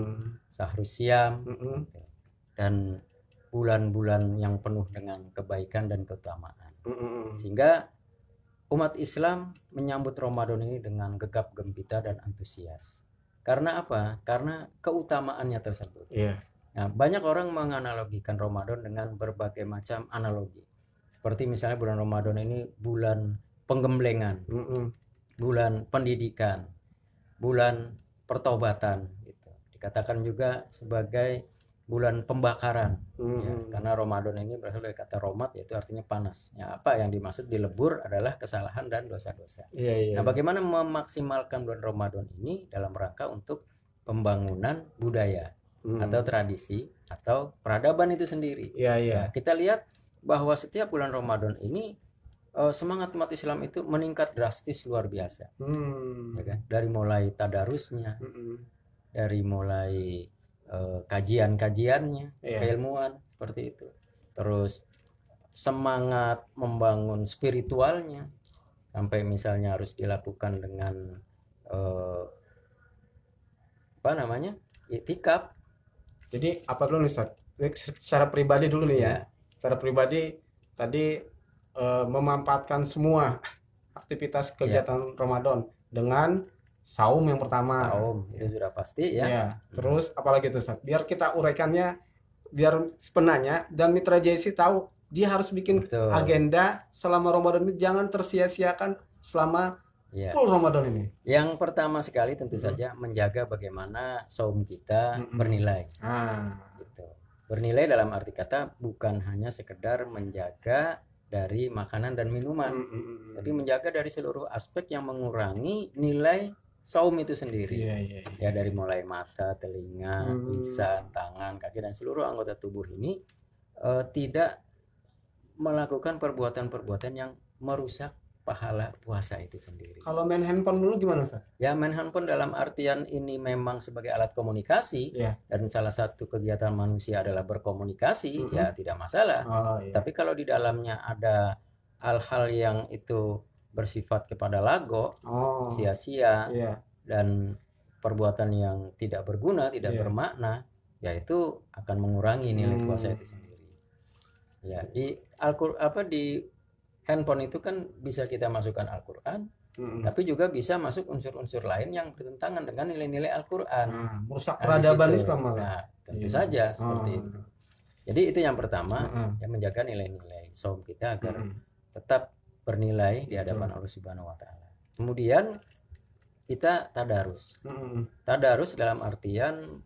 sahrul siam, hmm. dan bulan-bulan yang penuh dengan kebaikan dan keutamaan. hmm. Sehingga Umat Islam menyambut Ramadan ini dengan gegap gempita dan antusias. Karena apa? Karena keutamaannya tersebut. Yeah. Nah, banyak orang menganalogikan Ramadan dengan berbagai macam analogi. Seperti misalnya bulan Ramadan ini bulan penggemblengan, mm -mm. bulan pendidikan, bulan pertobatan. Gitu. Dikatakan juga sebagai bulan pembakaran mm-hmm. ya, hmm, hmm. karena Ramadan ini berasal dari kata romat yaitu artinya panas ya apa yang dimaksud dilebur adalah kesalahan dan dosa-dosa yeah, yeah. nah iya. bagaimana memaksimalkan bulan Ramadan ini dalam rangka untuk pembangunan budaya mm atau tradisi atau peradaban itu sendiri yeah, iya. yeah. Nah, kita lihat bahwa setiap bulan Ramadan ini eh, semangat umat Islam itu meningkat drastis luar biasa mm. ya kan? dari mulai tadarusnya mm -mm. dari mulai Eh, kajian-kajiannya, yeah. keilmuan seperti itu. Terus semangat membangun spiritualnya sampai misalnya harus dilakukan dengan uh, apa namanya? itikaf. Jadi apa dulu nih Ustaz? Eh, secara pribadi dulu nih ya. ya. Secara pribadi tadi uh, memanfaatkan semua aktivitas iya. kegiatan ya. Ramadan dengan saum yang pertama saum ya. itu iya. sudah pasti ya, ya. terus apalagi itu Ustaz? biar kita uraikannya biar sepenanya dan mitra JC tahu dia harus bikin Betul. agenda selama Ramadan ini jangan tersia-siakan selama ya. full Ramadan ini. Yang pertama sekali tentu hmm. saja menjaga bagaimana saum kita hmm, hmm. bernilai. Ah. Gitu. Bernilai dalam arti kata bukan hanya sekedar menjaga dari makanan dan minuman, hmm. hmm tapi menjaga dari seluruh aspek yang mengurangi nilai saum itu sendiri. Yeah, yeah, yeah. Ya dari mulai mata, telinga, hmm. lisan, tangan, kaki dan seluruh anggota tubuh ini uh, tidak melakukan perbuatan-perbuatan yang merusak pahala puasa itu sendiri. Kalau main handphone dulu gimana Ustaz? Ya main handphone dalam artian ini memang sebagai alat komunikasi yeah. dan salah satu kegiatan manusia adalah berkomunikasi mm -hmm. ya tidak masalah. Oh, yeah. Tapi kalau di dalamnya ada hal-hal yang itu bersifat kepada lago sia oh. sia-sia yeah. dan perbuatan yang tidak berguna tidak yeah. bermakna yaitu akan mengurangi nilai hmm. puasa itu sendiri ya di alqur apa di handphone itu kan bisa kita masukkan alquran hmm Tapi juga bisa masuk unsur-unsur lain yang bertentangan dengan nilai-nilai Al-Quran. Ah, nah, merusak peradaban Islam malah. Nah, tentu yeah. saja ah. seperti mm-hmm. itu. Jadi itu yang pertama, hmm yang menjaga nilai-nilai saum kita agar hmm tetap bernilai di hadapan Allah Subhanahu wa taala. Kemudian kita tadarus. Hmm. Tadarus dalam artian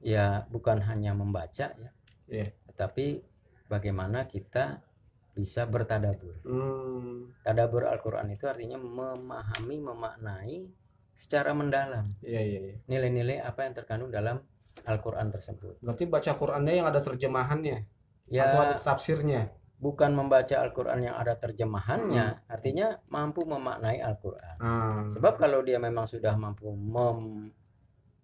ya bukan hanya membaca ya. Yeah. Iya. Tapi bagaimana kita bisa bertadabur. Hmm. Tadabur Al-Qur'an itu artinya memahami, memaknai secara mendalam. Iya, yeah, iya, yeah, iya. Yeah. Nilai-nilai apa yang terkandung dalam Al-Qur'an tersebut. Berarti baca Qur'annya yang ada terjemahannya. Ya, atau ada tafsirnya bukan membaca Al-Quran yang ada terjemahannya, hmm. artinya mampu memaknai Al-Quran. Hmm. Sebab kalau dia memang sudah mampu mem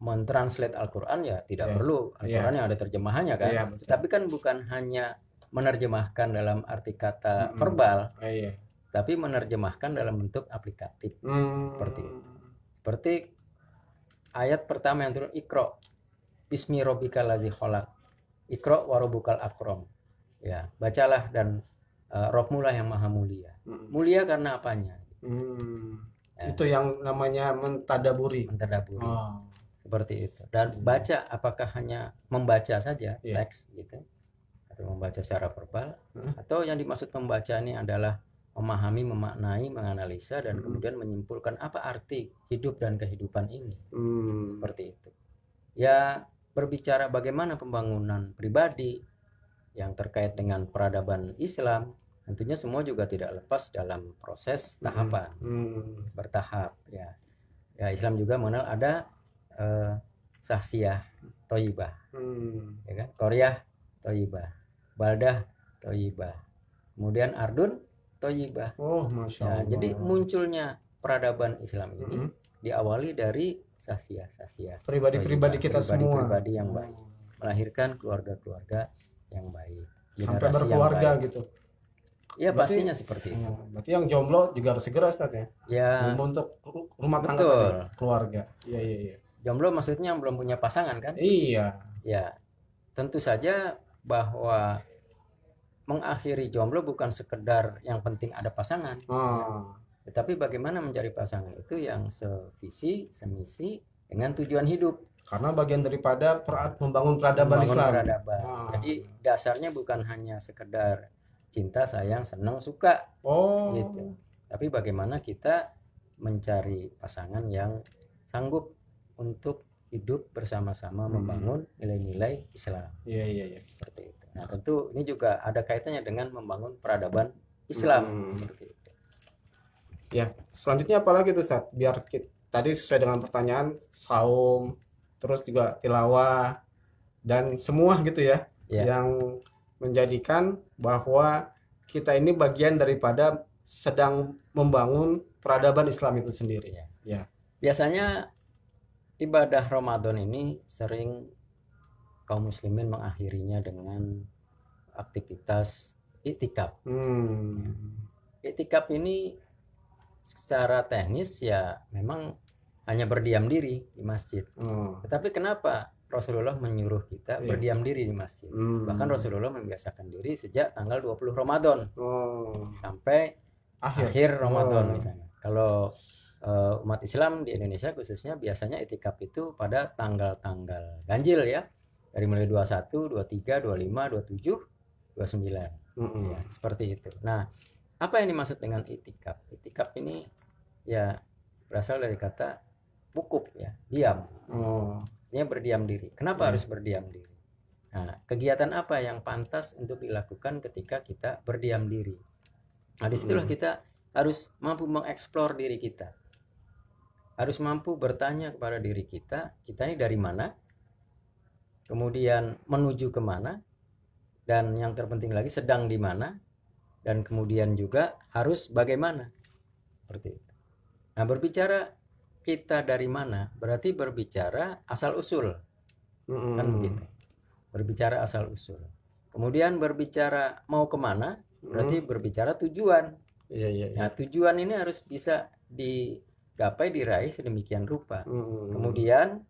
mentranslate Al-Quran ya tidak yeah. perlu ya. Al-Quran yeah. yang ada terjemahannya kan. Yeah, ya, Tapi kan bukan hanya menerjemahkan dalam arti kata -hmm. verbal, yeah, yeah. tapi menerjemahkan dalam bentuk aplikatif hmm. seperti itu. Seperti ayat pertama yang turun Ikro, Bismi Robika Lazi Ikro warobukal akrom ya bacalah dan uh, eh, rohmulah yang maha mulia mulia karena apanya hmm. ya. itu yang namanya mentadaburi mentadaburi oh. seperti itu dan baca apakah hanya membaca saja yeah. teks gitu atau membaca secara verbal hmm. atau yang dimaksud membaca ini adalah memahami, memaknai, menganalisa dan hmm. kemudian menyimpulkan apa arti hidup dan kehidupan ini. Hmm. Seperti itu. Ya berbicara bagaimana pembangunan pribadi, yang terkait dengan peradaban Islam tentunya semua juga tidak lepas dalam proses tahapan hmm. hmm. bertahap ya ya Islam juga mengenal ada eh, sahsiah toyibah hmm. ya kan toyibah baldah toyibah kemudian ardun toyibah oh ya, masya Allah. Ya, jadi munculnya peradaban Islam ini hmm. diawali dari sahsiah sahsiah pribadi-pribadi kita pribadi, semua pribadi yang baik hmm. melahirkan keluarga-keluarga yang baik generasi sampai berkeluarga baik. gitu Iya pastinya seperti itu. Iya, berarti yang jomblo juga harus segera start ya. Ya. Untuk rumah tangga keluarga. Iya iya iya. Jomblo maksudnya belum punya pasangan kan? Iya. Ya. Tentu saja bahwa mengakhiri jomblo bukan sekedar yang penting ada pasangan. Hmm. Tetapi bagaimana mencari pasangan itu yang sevisi, semisi dengan tujuan hidup karena bagian daripada perat, membangun peradaban membangun Islam. Peradaban. Ah. Jadi dasarnya bukan hanya sekedar cinta, sayang, senang, suka. Oh. Gitu. Tapi bagaimana kita mencari pasangan yang sanggup untuk hidup bersama-sama hmm. membangun nilai-nilai Islam. Iya, iya, iya. Seperti itu. Nah, tentu ini juga ada kaitannya dengan membangun peradaban Islam hmm. seperti itu. Ya, selanjutnya apa lagi tuh Ustaz? Biar kita, tadi sesuai dengan pertanyaan saum terus juga tilawah dan semua gitu ya yeah. yang menjadikan bahwa kita ini bagian daripada sedang membangun peradaban Islam itu sendiri. Iya. Ya. Yeah. Biasanya ibadah Ramadan ini sering kaum muslimin mengakhirinya dengan aktivitas itikaf. Hmm. Itikaf ini secara teknis ya memang hanya berdiam diri di masjid. Hmm. Tetapi kenapa Rasulullah menyuruh kita yeah. berdiam diri di masjid? Hmm. Bahkan Rasulullah membiasakan diri sejak tanggal 20 Ramadan oh. sampai akhir, akhir Ramadan oh. misalnya. Kalau uh, umat Islam di Indonesia khususnya biasanya itikaf itu pada tanggal-tanggal ganjil ya. Dari mulai 21, 23, 25, 27, 29. Mm -hmm. ya, seperti itu. Nah, apa yang dimaksud dengan itikaf? Itikaf ini ya berasal dari kata wukuf ya diam oh. ini berdiam diri kenapa hmm. harus berdiam diri nah, kegiatan apa yang pantas untuk dilakukan ketika kita berdiam diri nah disitulah hmm. kita harus mampu mengeksplor diri kita harus mampu bertanya kepada diri kita kita ini dari mana kemudian menuju kemana dan yang terpenting lagi sedang di mana dan kemudian juga harus bagaimana seperti itu. Nah berbicara kita dari mana berarti berbicara asal usul hmm. kan begitu berbicara asal usul kemudian berbicara mau kemana berarti hmm. berbicara tujuan ya, ya, ya. nah tujuan ini harus bisa digapai diraih sedemikian rupa hmm. kemudian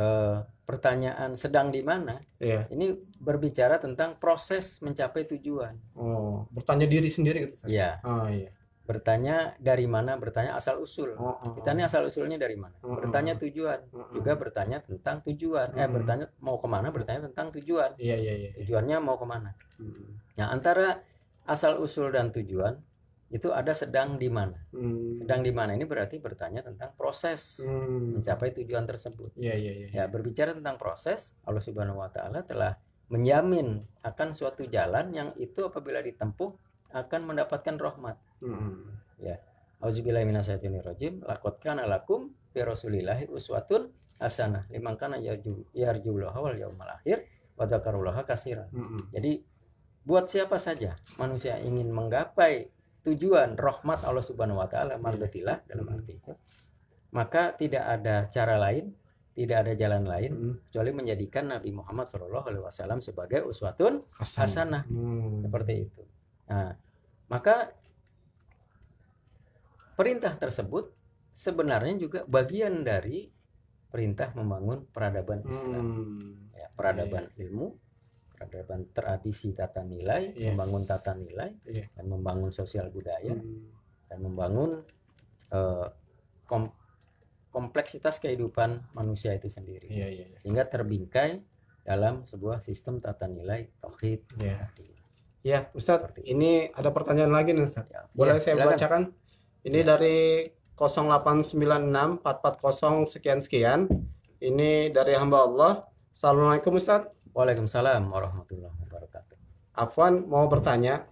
eh, pertanyaan sedang di mana yeah. ini berbicara tentang proses mencapai tujuan oh bertanya diri sendiri gitu ya yeah. oh, iya bertanya dari mana bertanya asal usul oh, oh, kita ini oh. asal usulnya dari mana bertanya tujuan juga bertanya tentang tujuan eh bertanya mau kemana bertanya tentang tujuan iya, iya, iya. iya. tujuannya mau kemana nah antara asal usul dan tujuan itu ada sedang di mana mm. sedang di mana ini berarti bertanya tentang proses mm. mencapai tujuan tersebut ya, iya, iya. ya iya. berbicara tentang proses Allah Subhanahu Wa Taala telah menjamin akan suatu jalan yang itu apabila ditempuh akan mendapatkan rahmat. Hmm. Ya. Auzubillahi lakotkan alakum kana rasulillahi uswatun hasanah liman kana yarjullaha wal yaumal akhir wa dzakarullaha katsiran. Hmm. Jadi buat siapa saja manusia ingin menggapai tujuan rahmat Allah Subhanahu wa taala iya. mardatilah dalam hmm. arti itu maka tidak ada cara lain tidak ada jalan lain hmm. kecuali menjadikan Nabi Muhammad SAW sebagai uswatun asana hasanah. Hmm. seperti itu Nah, maka perintah tersebut sebenarnya juga bagian dari perintah membangun peradaban Islam. Hmm. Ya, peradaban yeah. ilmu, peradaban tradisi tata nilai, yeah. membangun tata nilai yeah. dan membangun sosial budaya hmm. dan membangun uh, kom kompleksitas kehidupan manusia itu sendiri. Yeah, yeah, yeah. Sehingga terbingkai dalam sebuah sistem tata nilai tauhid yeah. tadi. Ya, Ustadz, ini ada pertanyaan lagi nih Ustaz. Ya, Boleh ya, saya silakan. bacakan? Ini ya. dari 0896440 sekian-sekian. Ini dari hamba Allah. Assalamualaikum Ustadz. Waalaikumsalam warahmatullahi wabarakatuh. Afwan mau bertanya,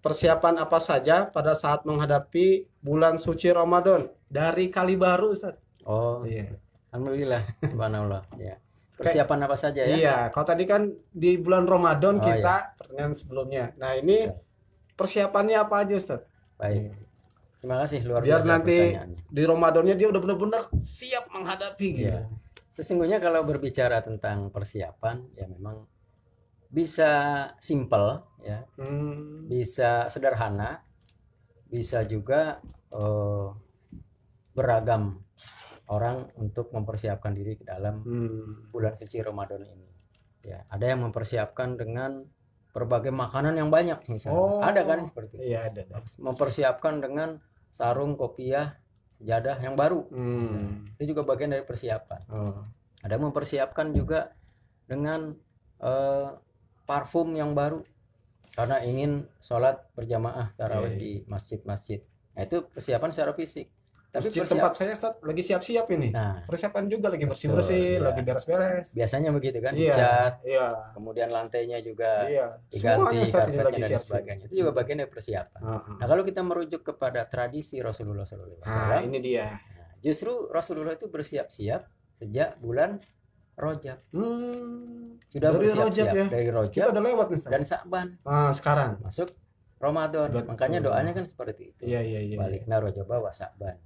persiapan apa saja pada saat menghadapi bulan suci Ramadan dari kali baru Ustadz? Oh, iya. Alhamdulillah, subhanallah. ya persiapan apa saja ya? Iya, kalau tadi kan di bulan Ramadan oh, kita iya. pertanyaan sebelumnya. Nah, ini iya. persiapannya apa aja, Ustaz? Baik. Hmm. Terima kasih luar Biar nanti di Ramadannya dia udah benar-benar siap menghadapi gitu. Iya. Sesungguhnya kalau berbicara tentang persiapan ya memang bisa simple ya. Hmm. Bisa sederhana, bisa juga uh, beragam orang untuk mempersiapkan diri ke dalam hmm. bulan suci Ramadan ini. Ya, ada yang mempersiapkan dengan berbagai makanan yang banyak misalnya. Oh, ada kan seperti itu. Iya, ada, ada. Mempersiapkan dengan sarung, kopiah, jadah yang baru. Hmm. Itu juga bagian dari persiapan. Oh. Ada mempersiapkan juga dengan eh, parfum yang baru karena ingin sholat berjamaah tarawih yeah, yeah. di masjid-masjid. Nah, itu persiapan secara fisik tapi Masjid tempat saya saat lagi siap-siap ini. Nah, Persiapan juga lagi bersih-bersih, ya. lagi beres-beres. Biasanya begitu kan, iya, cat Iya. Kemudian lantainya juga iya. diganti, karpetnya dan siap sebagainya. Itu iya. juga bagian dari persiapan. Uh -huh. Nah, kalau kita merujuk kepada tradisi Rasulullah SAW. Nah, ini dia. Nah, justru Rasulullah itu bersiap-siap sejak bulan Rojab. Hmm. Sudah dari bersiap-siap ya. dari Rojab. Kita udah lewat nih, Dan Sa'ban. Nah, sekarang masuk Ramadan. Betul. Makanya doanya kan seperti itu. Iya, iya, iya. iya. Balik ya. nah Rojab bawa Sa'ban.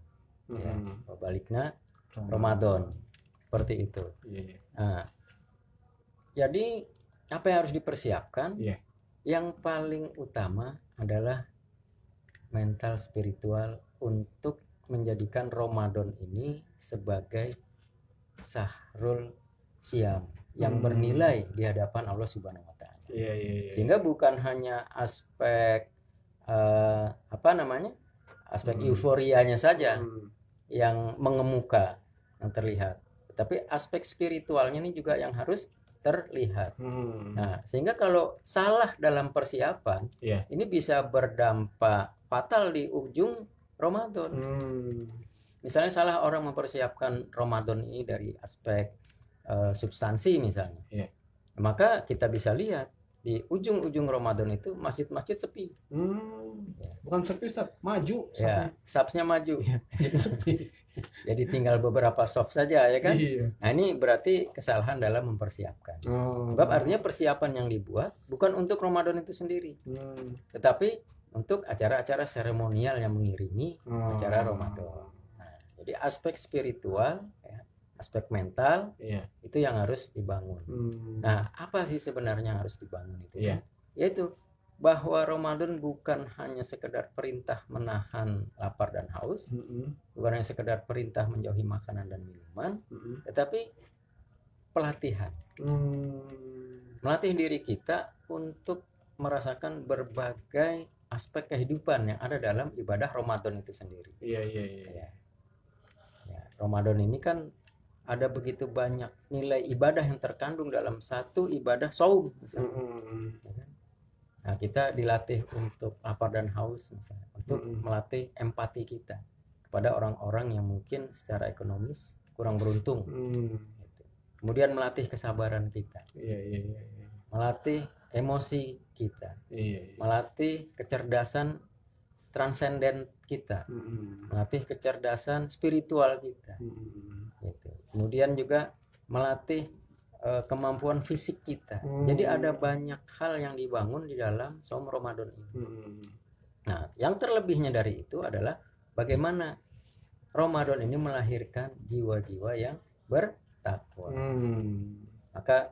Ya, hmm. ya baliknya hmm. Ramadan seperti itu yeah, iya. Nah, jadi apa yang harus dipersiapkan yeah. yang paling utama adalah mental spiritual untuk menjadikan Ramadan ini sebagai sahrul siam yang hmm. bernilai di hadapan Allah Subhanahu wa taala. Iya, iya, Sehingga bukan hanya aspek uh, apa namanya? aspek hmm. euforianya saja hmm. yang mengemuka yang terlihat tapi aspek spiritualnya ini juga yang harus terlihat hmm. nah sehingga kalau salah dalam persiapan yeah. ini bisa berdampak fatal di ujung Ramadan hmm. misalnya salah orang mempersiapkan Ramadan ini dari aspek uh, substansi misalnya yeah. maka kita bisa lihat di ujung-ujung Ramadan itu masjid-masjid sepi. Hmm. Ya. Bukan sepi Ustaz, maju. Ya, subsnya maju. Ya, jadi sepi. jadi tinggal beberapa soft saja ya kan. Iya. Nah, ini berarti kesalahan dalam mempersiapkan. Oh. Sebab artinya persiapan yang dibuat bukan untuk Ramadan itu sendiri. Hmm. Tetapi untuk acara-acara seremonial yang mengiringi oh. acara Ramadan. Nah, jadi aspek spiritual ya, aspek mental yeah. itu yang harus dibangun. Hmm. Nah, apa sih sebenarnya yang harus dibangun itu? Yeah. Yaitu bahwa Ramadan bukan hanya sekedar perintah menahan lapar dan haus, mm -hmm. bukan hanya sekedar perintah menjauhi makanan dan minuman, mm -hmm. tetapi pelatihan, mm. melatih diri kita untuk merasakan berbagai aspek kehidupan yang ada dalam ibadah Ramadan itu sendiri. Iya iya iya. Ya. ya Ramadan ini kan ada begitu banyak nilai ibadah yang terkandung dalam satu ibadah saum ya kan? Nah, kita dilatih untuk lapar dan haus misalnya, untuk mm-hmm. melatih empati kita kepada orang-orang yang mungkin secara ekonomis kurang beruntung. Mm. Gitu. Kemudian melatih kesabaran kita. Yeah, yeah, yeah, iya. melatih emosi kita. Iya, iya. Melatih kecerdasan transenden kita, hmm. melatih kecerdasan spiritual kita, hmm. gitu. kemudian juga melatih uh, kemampuan fisik kita. Hmm. Jadi ada banyak hal yang dibangun di dalam som Ramadan ini. Hmm. Nah, yang terlebihnya dari itu adalah bagaimana Ramadan ini melahirkan jiwa-jiwa yang bertakwa. Hmm. Maka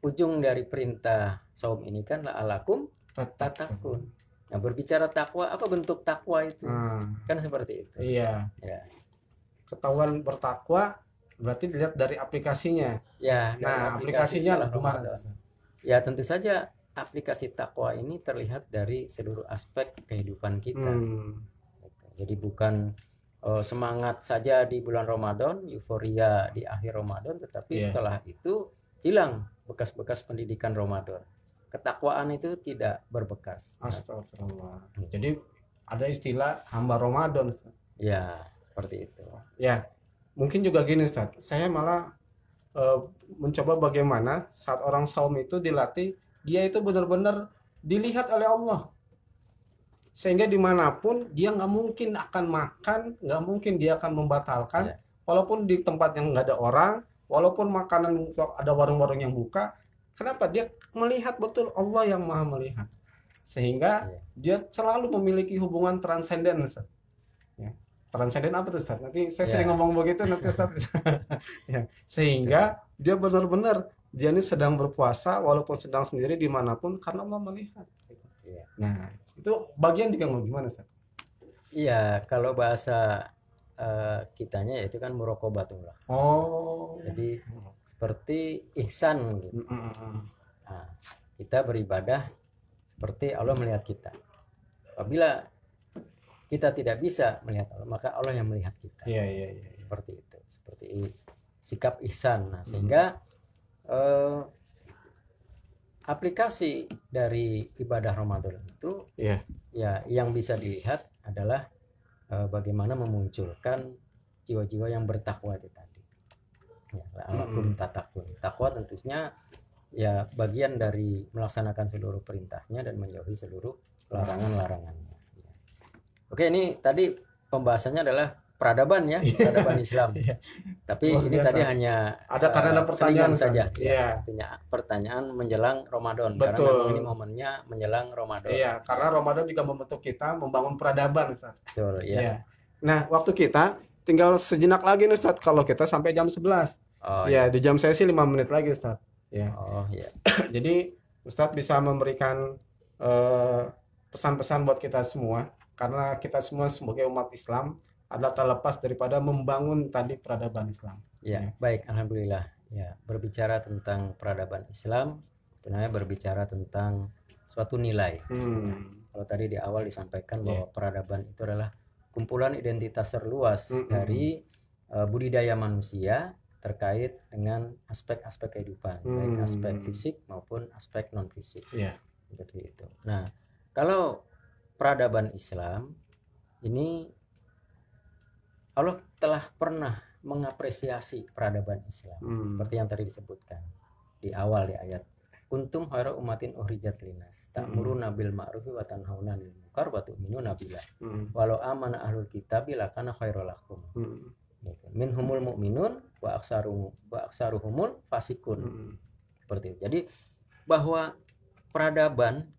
ujung dari perintah som ini kan la alakum tatakun. Nah, berbicara takwa, apa bentuk takwa itu? Hmm. Kan seperti itu. Iya. Ya. Ketahuan bertakwa berarti dilihat dari aplikasinya. Ya. Nah, aplikasi aplikasinya gimana? Ya, tentu saja aplikasi takwa ini terlihat dari seluruh aspek kehidupan kita. Hmm. Jadi bukan oh, semangat saja di bulan Ramadan, euforia di akhir Ramadan, tetapi yeah. setelah itu hilang bekas-bekas pendidikan Ramadan ketakwaan itu tidak berbekas. Astagfirullah. Ya. Jadi ada istilah hamba Ramadan. Ya, seperti itu. Ya. Mungkin juga gini Ustaz, saya malah e, mencoba bagaimana saat orang saum itu dilatih dia itu benar-benar dilihat oleh Allah. Sehingga dimanapun dia nggak mungkin akan makan, nggak mungkin dia akan membatalkan, ya. walaupun di tempat yang nggak ada orang, walaupun makanan ada warung-warung yang buka, Kenapa? Dia melihat betul Allah yang maha melihat. Sehingga ya. dia selalu memiliki hubungan transenden Ya. Transenden apa tuh Ustaz? Nanti saya ya. sering ngomong begitu nanti Ustaz. ya. Sehingga ya. dia benar-benar dia ini sedang berpuasa walaupun sedang sendiri dimanapun karena Allah melihat. Ya. Nah itu bagian juga mau gimana Ustaz? Iya, kalau bahasa uh, kitanya itu kan murokobatullah. Oh. Jadi seperti ihsan gitu. Nah, kita beribadah seperti Allah melihat kita. Apabila kita tidak bisa melihat Allah, maka Allah yang melihat kita. Iya, iya, iya. iya. Seperti itu, seperti sikap ihsan. Nah, sehingga eh, aplikasi dari ibadah Ramadan itu yeah. ya yang bisa dilihat adalah eh, bagaimana memunculkan jiwa-jiwa yang bertakwa itu tadi ya la'allakum tatakun takwa tentunya ya bagian dari melaksanakan seluruh perintahnya dan menjauhi seluruh larangan-larangannya. Iya. Oke, ini tadi pembahasannya adalah peradaban ya, iya. peradaban Islam. Iya. Tapi Wah, ini biasa. tadi hanya ada karena ada eh, pertanyaan saja. Yeah. Ya, artinya pertanyaan menjelang Ramadan Betul. karena memang ini momennya menjelang Ramadan. Iya, karena Ramadan juga membentuk kita membangun peradaban, Ustaz. Betul, ya. Yeah. Nah, waktu kita tinggal sejenak lagi nih Ustaz kalau kita sampai jam 11. Oh, ya, iya. di jam saya sih 5 menit lagi Ustaz. Ya. Oh iya. Jadi Ustaz bisa memberikan pesan eh, pesan-pesan buat kita semua karena kita semua sebagai umat Islam adalah tak lepas daripada membangun tadi peradaban Islam. Ya, ya. baik alhamdulillah. Ya, berbicara tentang peradaban Islam sebenarnya berbicara tentang suatu nilai. Hmm. Kalau tadi di awal disampaikan iya. bahwa peradaban itu adalah kumpulan identitas terluas mm -hmm. dari uh, budidaya manusia terkait dengan aspek-aspek kehidupan, hmm. baik mm. aspek fisik maupun aspek non fisik. Yeah. Seperti itu. Nah, kalau peradaban Islam ini Allah telah pernah mengapresiasi peradaban Islam hmm. seperti yang tadi disebutkan di awal di ayat kuntum hara umatin uhrijat linas muru hmm. nabil ma'rufi wa tanhauna 'anil munkar wa tu'minu nabila. Hmm. walau amana ahlul kitab lakana khairul lakum hmm. gitu. minhumul mu'minun wa aksaru wa aksaruhumul fasikun seperti itu jadi bahwa peradaban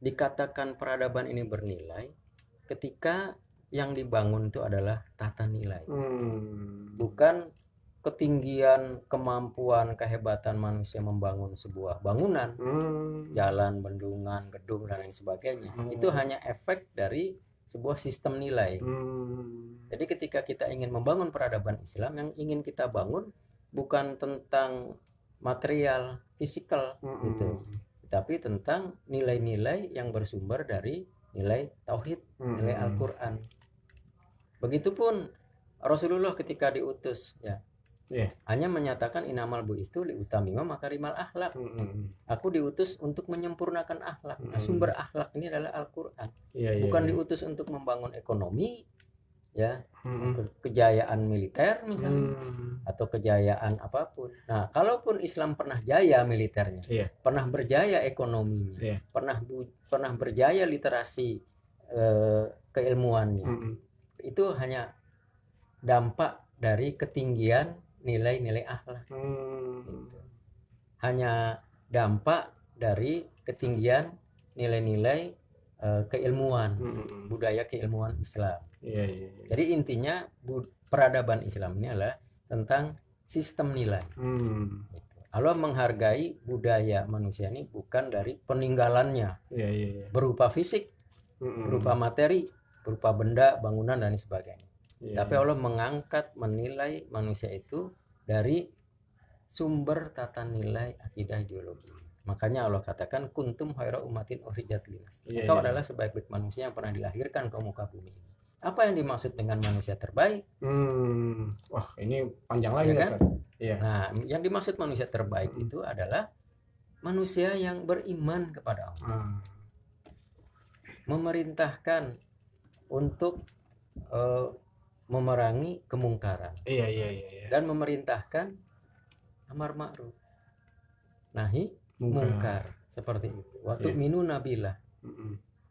dikatakan peradaban ini bernilai ketika yang dibangun itu adalah tata nilai hmm. bukan ketinggian kemampuan kehebatan manusia membangun sebuah bangunan hmm. jalan bendungan gedung dan lain sebagainya hmm. itu hanya efek dari sebuah sistem nilai hmm. jadi ketika kita ingin membangun peradaban Islam yang ingin kita bangun bukan tentang material fisikal hmm. gitu tapi tentang nilai-nilai yang bersumber dari nilai tauhid hmm. nilai Al-Qur'an begitupun Rasulullah ketika diutus ya Yeah. Hanya menyatakan inamal bu itu liutamima makarimal akhlak. Mm -hmm. Aku diutus untuk menyempurnakan akhlak. Mm -hmm. sumber akhlak ini adalah Al-Qur'an. Yeah, iya, Bukan yeah, diutus yeah. untuk membangun ekonomi ya, mm -hmm. kejayaan militer misalnya mm -hmm. atau kejayaan apapun. Nah, kalaupun Islam pernah jaya militernya, yeah. pernah berjaya ekonominya, yeah. pernah pernah berjaya literasi eh, keilmuannya. Mm -hmm. Itu hanya dampak dari ketinggian nilai-nilai akhlak hmm. hanya dampak dari ketinggian nilai-nilai uh, keilmuan hmm. budaya keilmuan Islam yeah, yeah, yeah. jadi intinya peradaban Islam ini adalah tentang sistem nilai hmm. Gitu. Allah menghargai budaya manusia ini bukan dari peninggalannya yeah, yeah, yeah. berupa fisik hmm. berupa materi berupa benda bangunan dan sebagainya yeah. tapi Allah mengangkat menilai manusia itu dari sumber tata nilai akidah ideologi makanya Allah katakan kuntum khaira umatin ukhrijat linas yeah, engkau yeah. adalah sebaik-baik manusia yang pernah dilahirkan ke muka bumi ini apa yang dimaksud dengan manusia terbaik? Hmm, wah ini panjang lagi ya kan? Yeah. Nah, yang dimaksud manusia terbaik hmm. itu adalah manusia yang beriman kepada Allah, hmm. memerintahkan untuk uh, memerangi kemungkaran. Iya, iya, iya, iya. Dan memerintahkan amar ma'ruf. Nahi mungkar. mungkar. Seperti itu. Waktu iya. minu nabilah.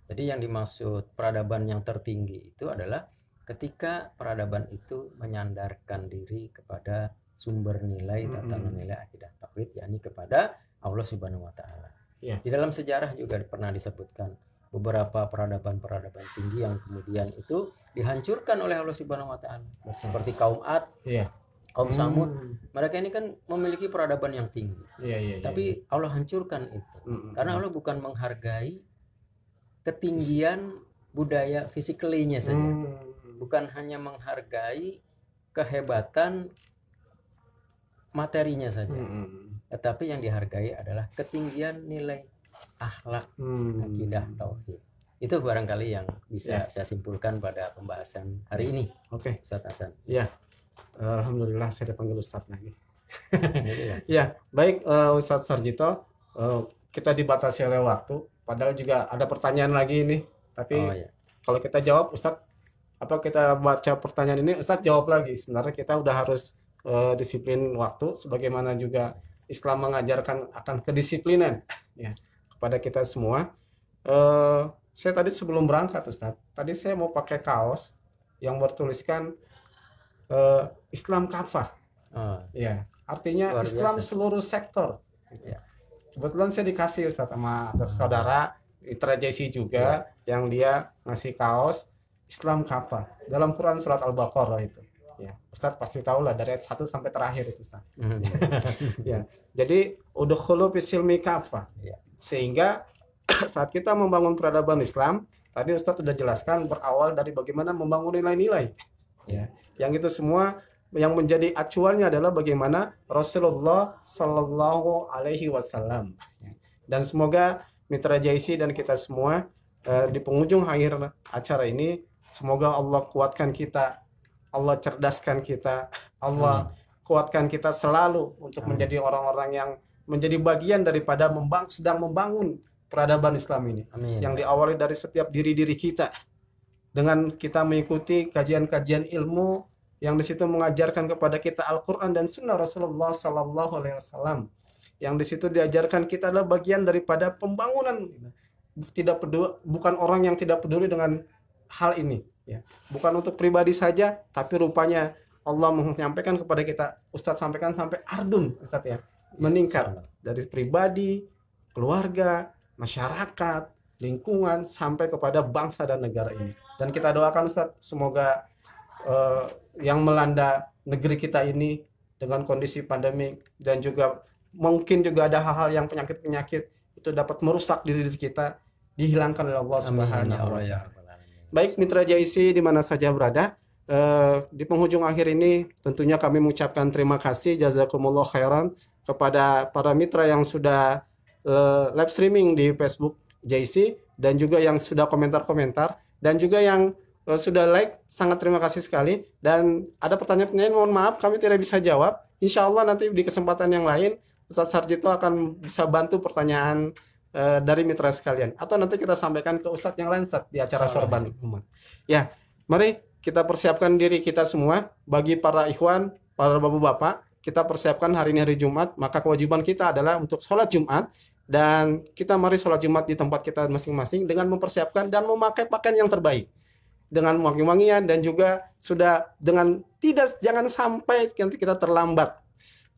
Jadi yang dimaksud peradaban yang tertinggi itu adalah ketika peradaban itu menyandarkan diri kepada sumber nilai tatanan mm nilai akidah tauhid yakni kepada Allah Subhanahu wa taala. Yeah. Di dalam sejarah juga pernah disebutkan beberapa peradaban-peradaban tinggi yang kemudian itu dihancurkan oleh Allah Subhanahu wa taala. Seperti kaum Ad, yeah. kaum hmm. Samud, mereka ini kan memiliki peradaban yang tinggi. Yeah, yeah, iya, Tapi iya. Allah hancurkan itu. Mm, Karena hmm. Allah bukan menghargai ketinggian budaya fisiklinya saja. Mm. Bukan hanya menghargai kehebatan materinya saja. Mm. Tetapi yang dihargai adalah ketinggian nilai akhlak, hmm. akidah, tauhid. Itu barangkali yang bisa ya. saya simpulkan pada pembahasan hari ini. Oke, okay. Ustaz Hasan. Ya. Alhamdulillah saya dipanggil Ustaz lagi. Iya. ya, baik uh, eh, Ustaz Sarjito, uh, kita dibatasi oleh waktu. Padahal juga ada pertanyaan lagi ini, tapi oh, ya. kalau kita jawab Ustaz apa kita baca pertanyaan ini Ustaz jawab lagi. Sebenarnya kita udah harus uh, disiplin waktu sebagaimana juga Islam mengajarkan akan kedisiplinan ya pada kita semua. Uh, saya tadi sebelum berangkat Ustaz, tadi saya mau pakai kaos yang bertuliskan uh, Islam kafah. Uh, ya, artinya Islam seluruh sektor. Ya. Kebetulan saya dikasih Ustaz sama uh. saudara Itra Jesse juga ya. yang dia ngasih kaos Islam kafah dalam Quran surat Al-Baqarah itu ya Ustadz pasti tahu lah dari ayat 1 sampai terakhir itu Ustadz mm. ya jadi udah fisil kafa ya. sehingga saat kita membangun peradaban Islam tadi Ustadz sudah jelaskan berawal dari bagaimana membangun nilai-nilai ya, ya. yang itu semua yang menjadi acuannya adalah bagaimana Rasulullah Shallallahu Alaihi Wasallam ya. dan semoga mitra JC dan kita semua eh, di penghujung akhir acara ini semoga Allah kuatkan kita Allah cerdaskan kita, Allah Amin. kuatkan kita selalu untuk Amin. menjadi orang-orang yang menjadi bagian daripada membang sedang membangun peradaban Islam ini. Amin. Yang diawali dari setiap diri-diri kita. Dengan kita mengikuti kajian-kajian ilmu yang di situ mengajarkan kepada kita Al-Qur'an dan Sunnah Rasulullah sallallahu alaihi wasallam. Yang di situ diajarkan kita adalah bagian daripada pembangunan tidak peduli bukan orang yang tidak peduli dengan hal ini ya bukan untuk pribadi saja tapi rupanya Allah menyampaikan kepada kita Ustadz sampaikan sampai ardun Ustadz ya, ya meningkat dari pribadi keluarga masyarakat lingkungan sampai kepada bangsa dan negara ini dan kita doakan Ustadz semoga uh, yang melanda negeri kita ini dengan kondisi pandemi dan juga mungkin juga ada hal-hal yang penyakit-penyakit itu dapat merusak diri kita dihilangkan oleh Allah ya swt Baik mitra JIC di mana saja berada, eh, di penghujung akhir ini tentunya kami mengucapkan terima kasih jazakumullah khairan kepada para mitra yang sudah eh, live streaming di Facebook JIC dan juga yang sudah komentar-komentar dan juga yang eh, sudah like sangat terima kasih sekali dan ada pertanyaan-pertanyaan mohon maaf kami tidak bisa jawab. Insya Allah nanti di kesempatan yang lain Ustaz Sarjito akan bisa bantu pertanyaan Eh, dari mitra sekalian atau nanti kita sampaikan ke ustadz yang lain di acara sorban umat. Ya, mari kita persiapkan diri kita semua bagi para ikhwan, para bapak-bapak, kita persiapkan hari ini hari Jumat, maka kewajiban kita adalah untuk sholat Jumat dan kita mari sholat Jumat di tempat kita masing-masing dengan mempersiapkan dan memakai pakaian yang terbaik dengan wangi-wangian dan juga sudah dengan tidak jangan sampai nanti kita terlambat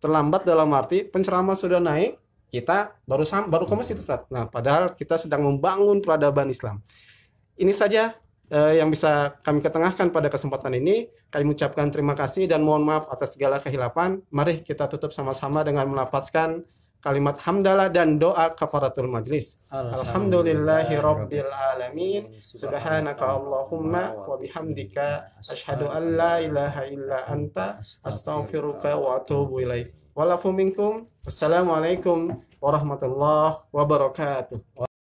terlambat dalam arti penceramah sudah naik kita baru sam baru ke masjid Ustaz. Nah, padahal kita sedang membangun peradaban Islam. Ini saja eh, yang bisa kami ketengahkan pada kesempatan ini. Kami ucapkan terima kasih dan mohon maaf atas segala kehilapan. Mari kita tutup sama-sama dengan melafazkan kalimat hamdalah dan doa kafaratul majlis. Alhamdulillahi alamin. Subhanaka Allahumma wa bihamdika asyhadu an la ilaha illa anta astaghfiruka wa atubu ilaik walafu minkum. Assalamualaikum warahmatullahi wabarakatuh.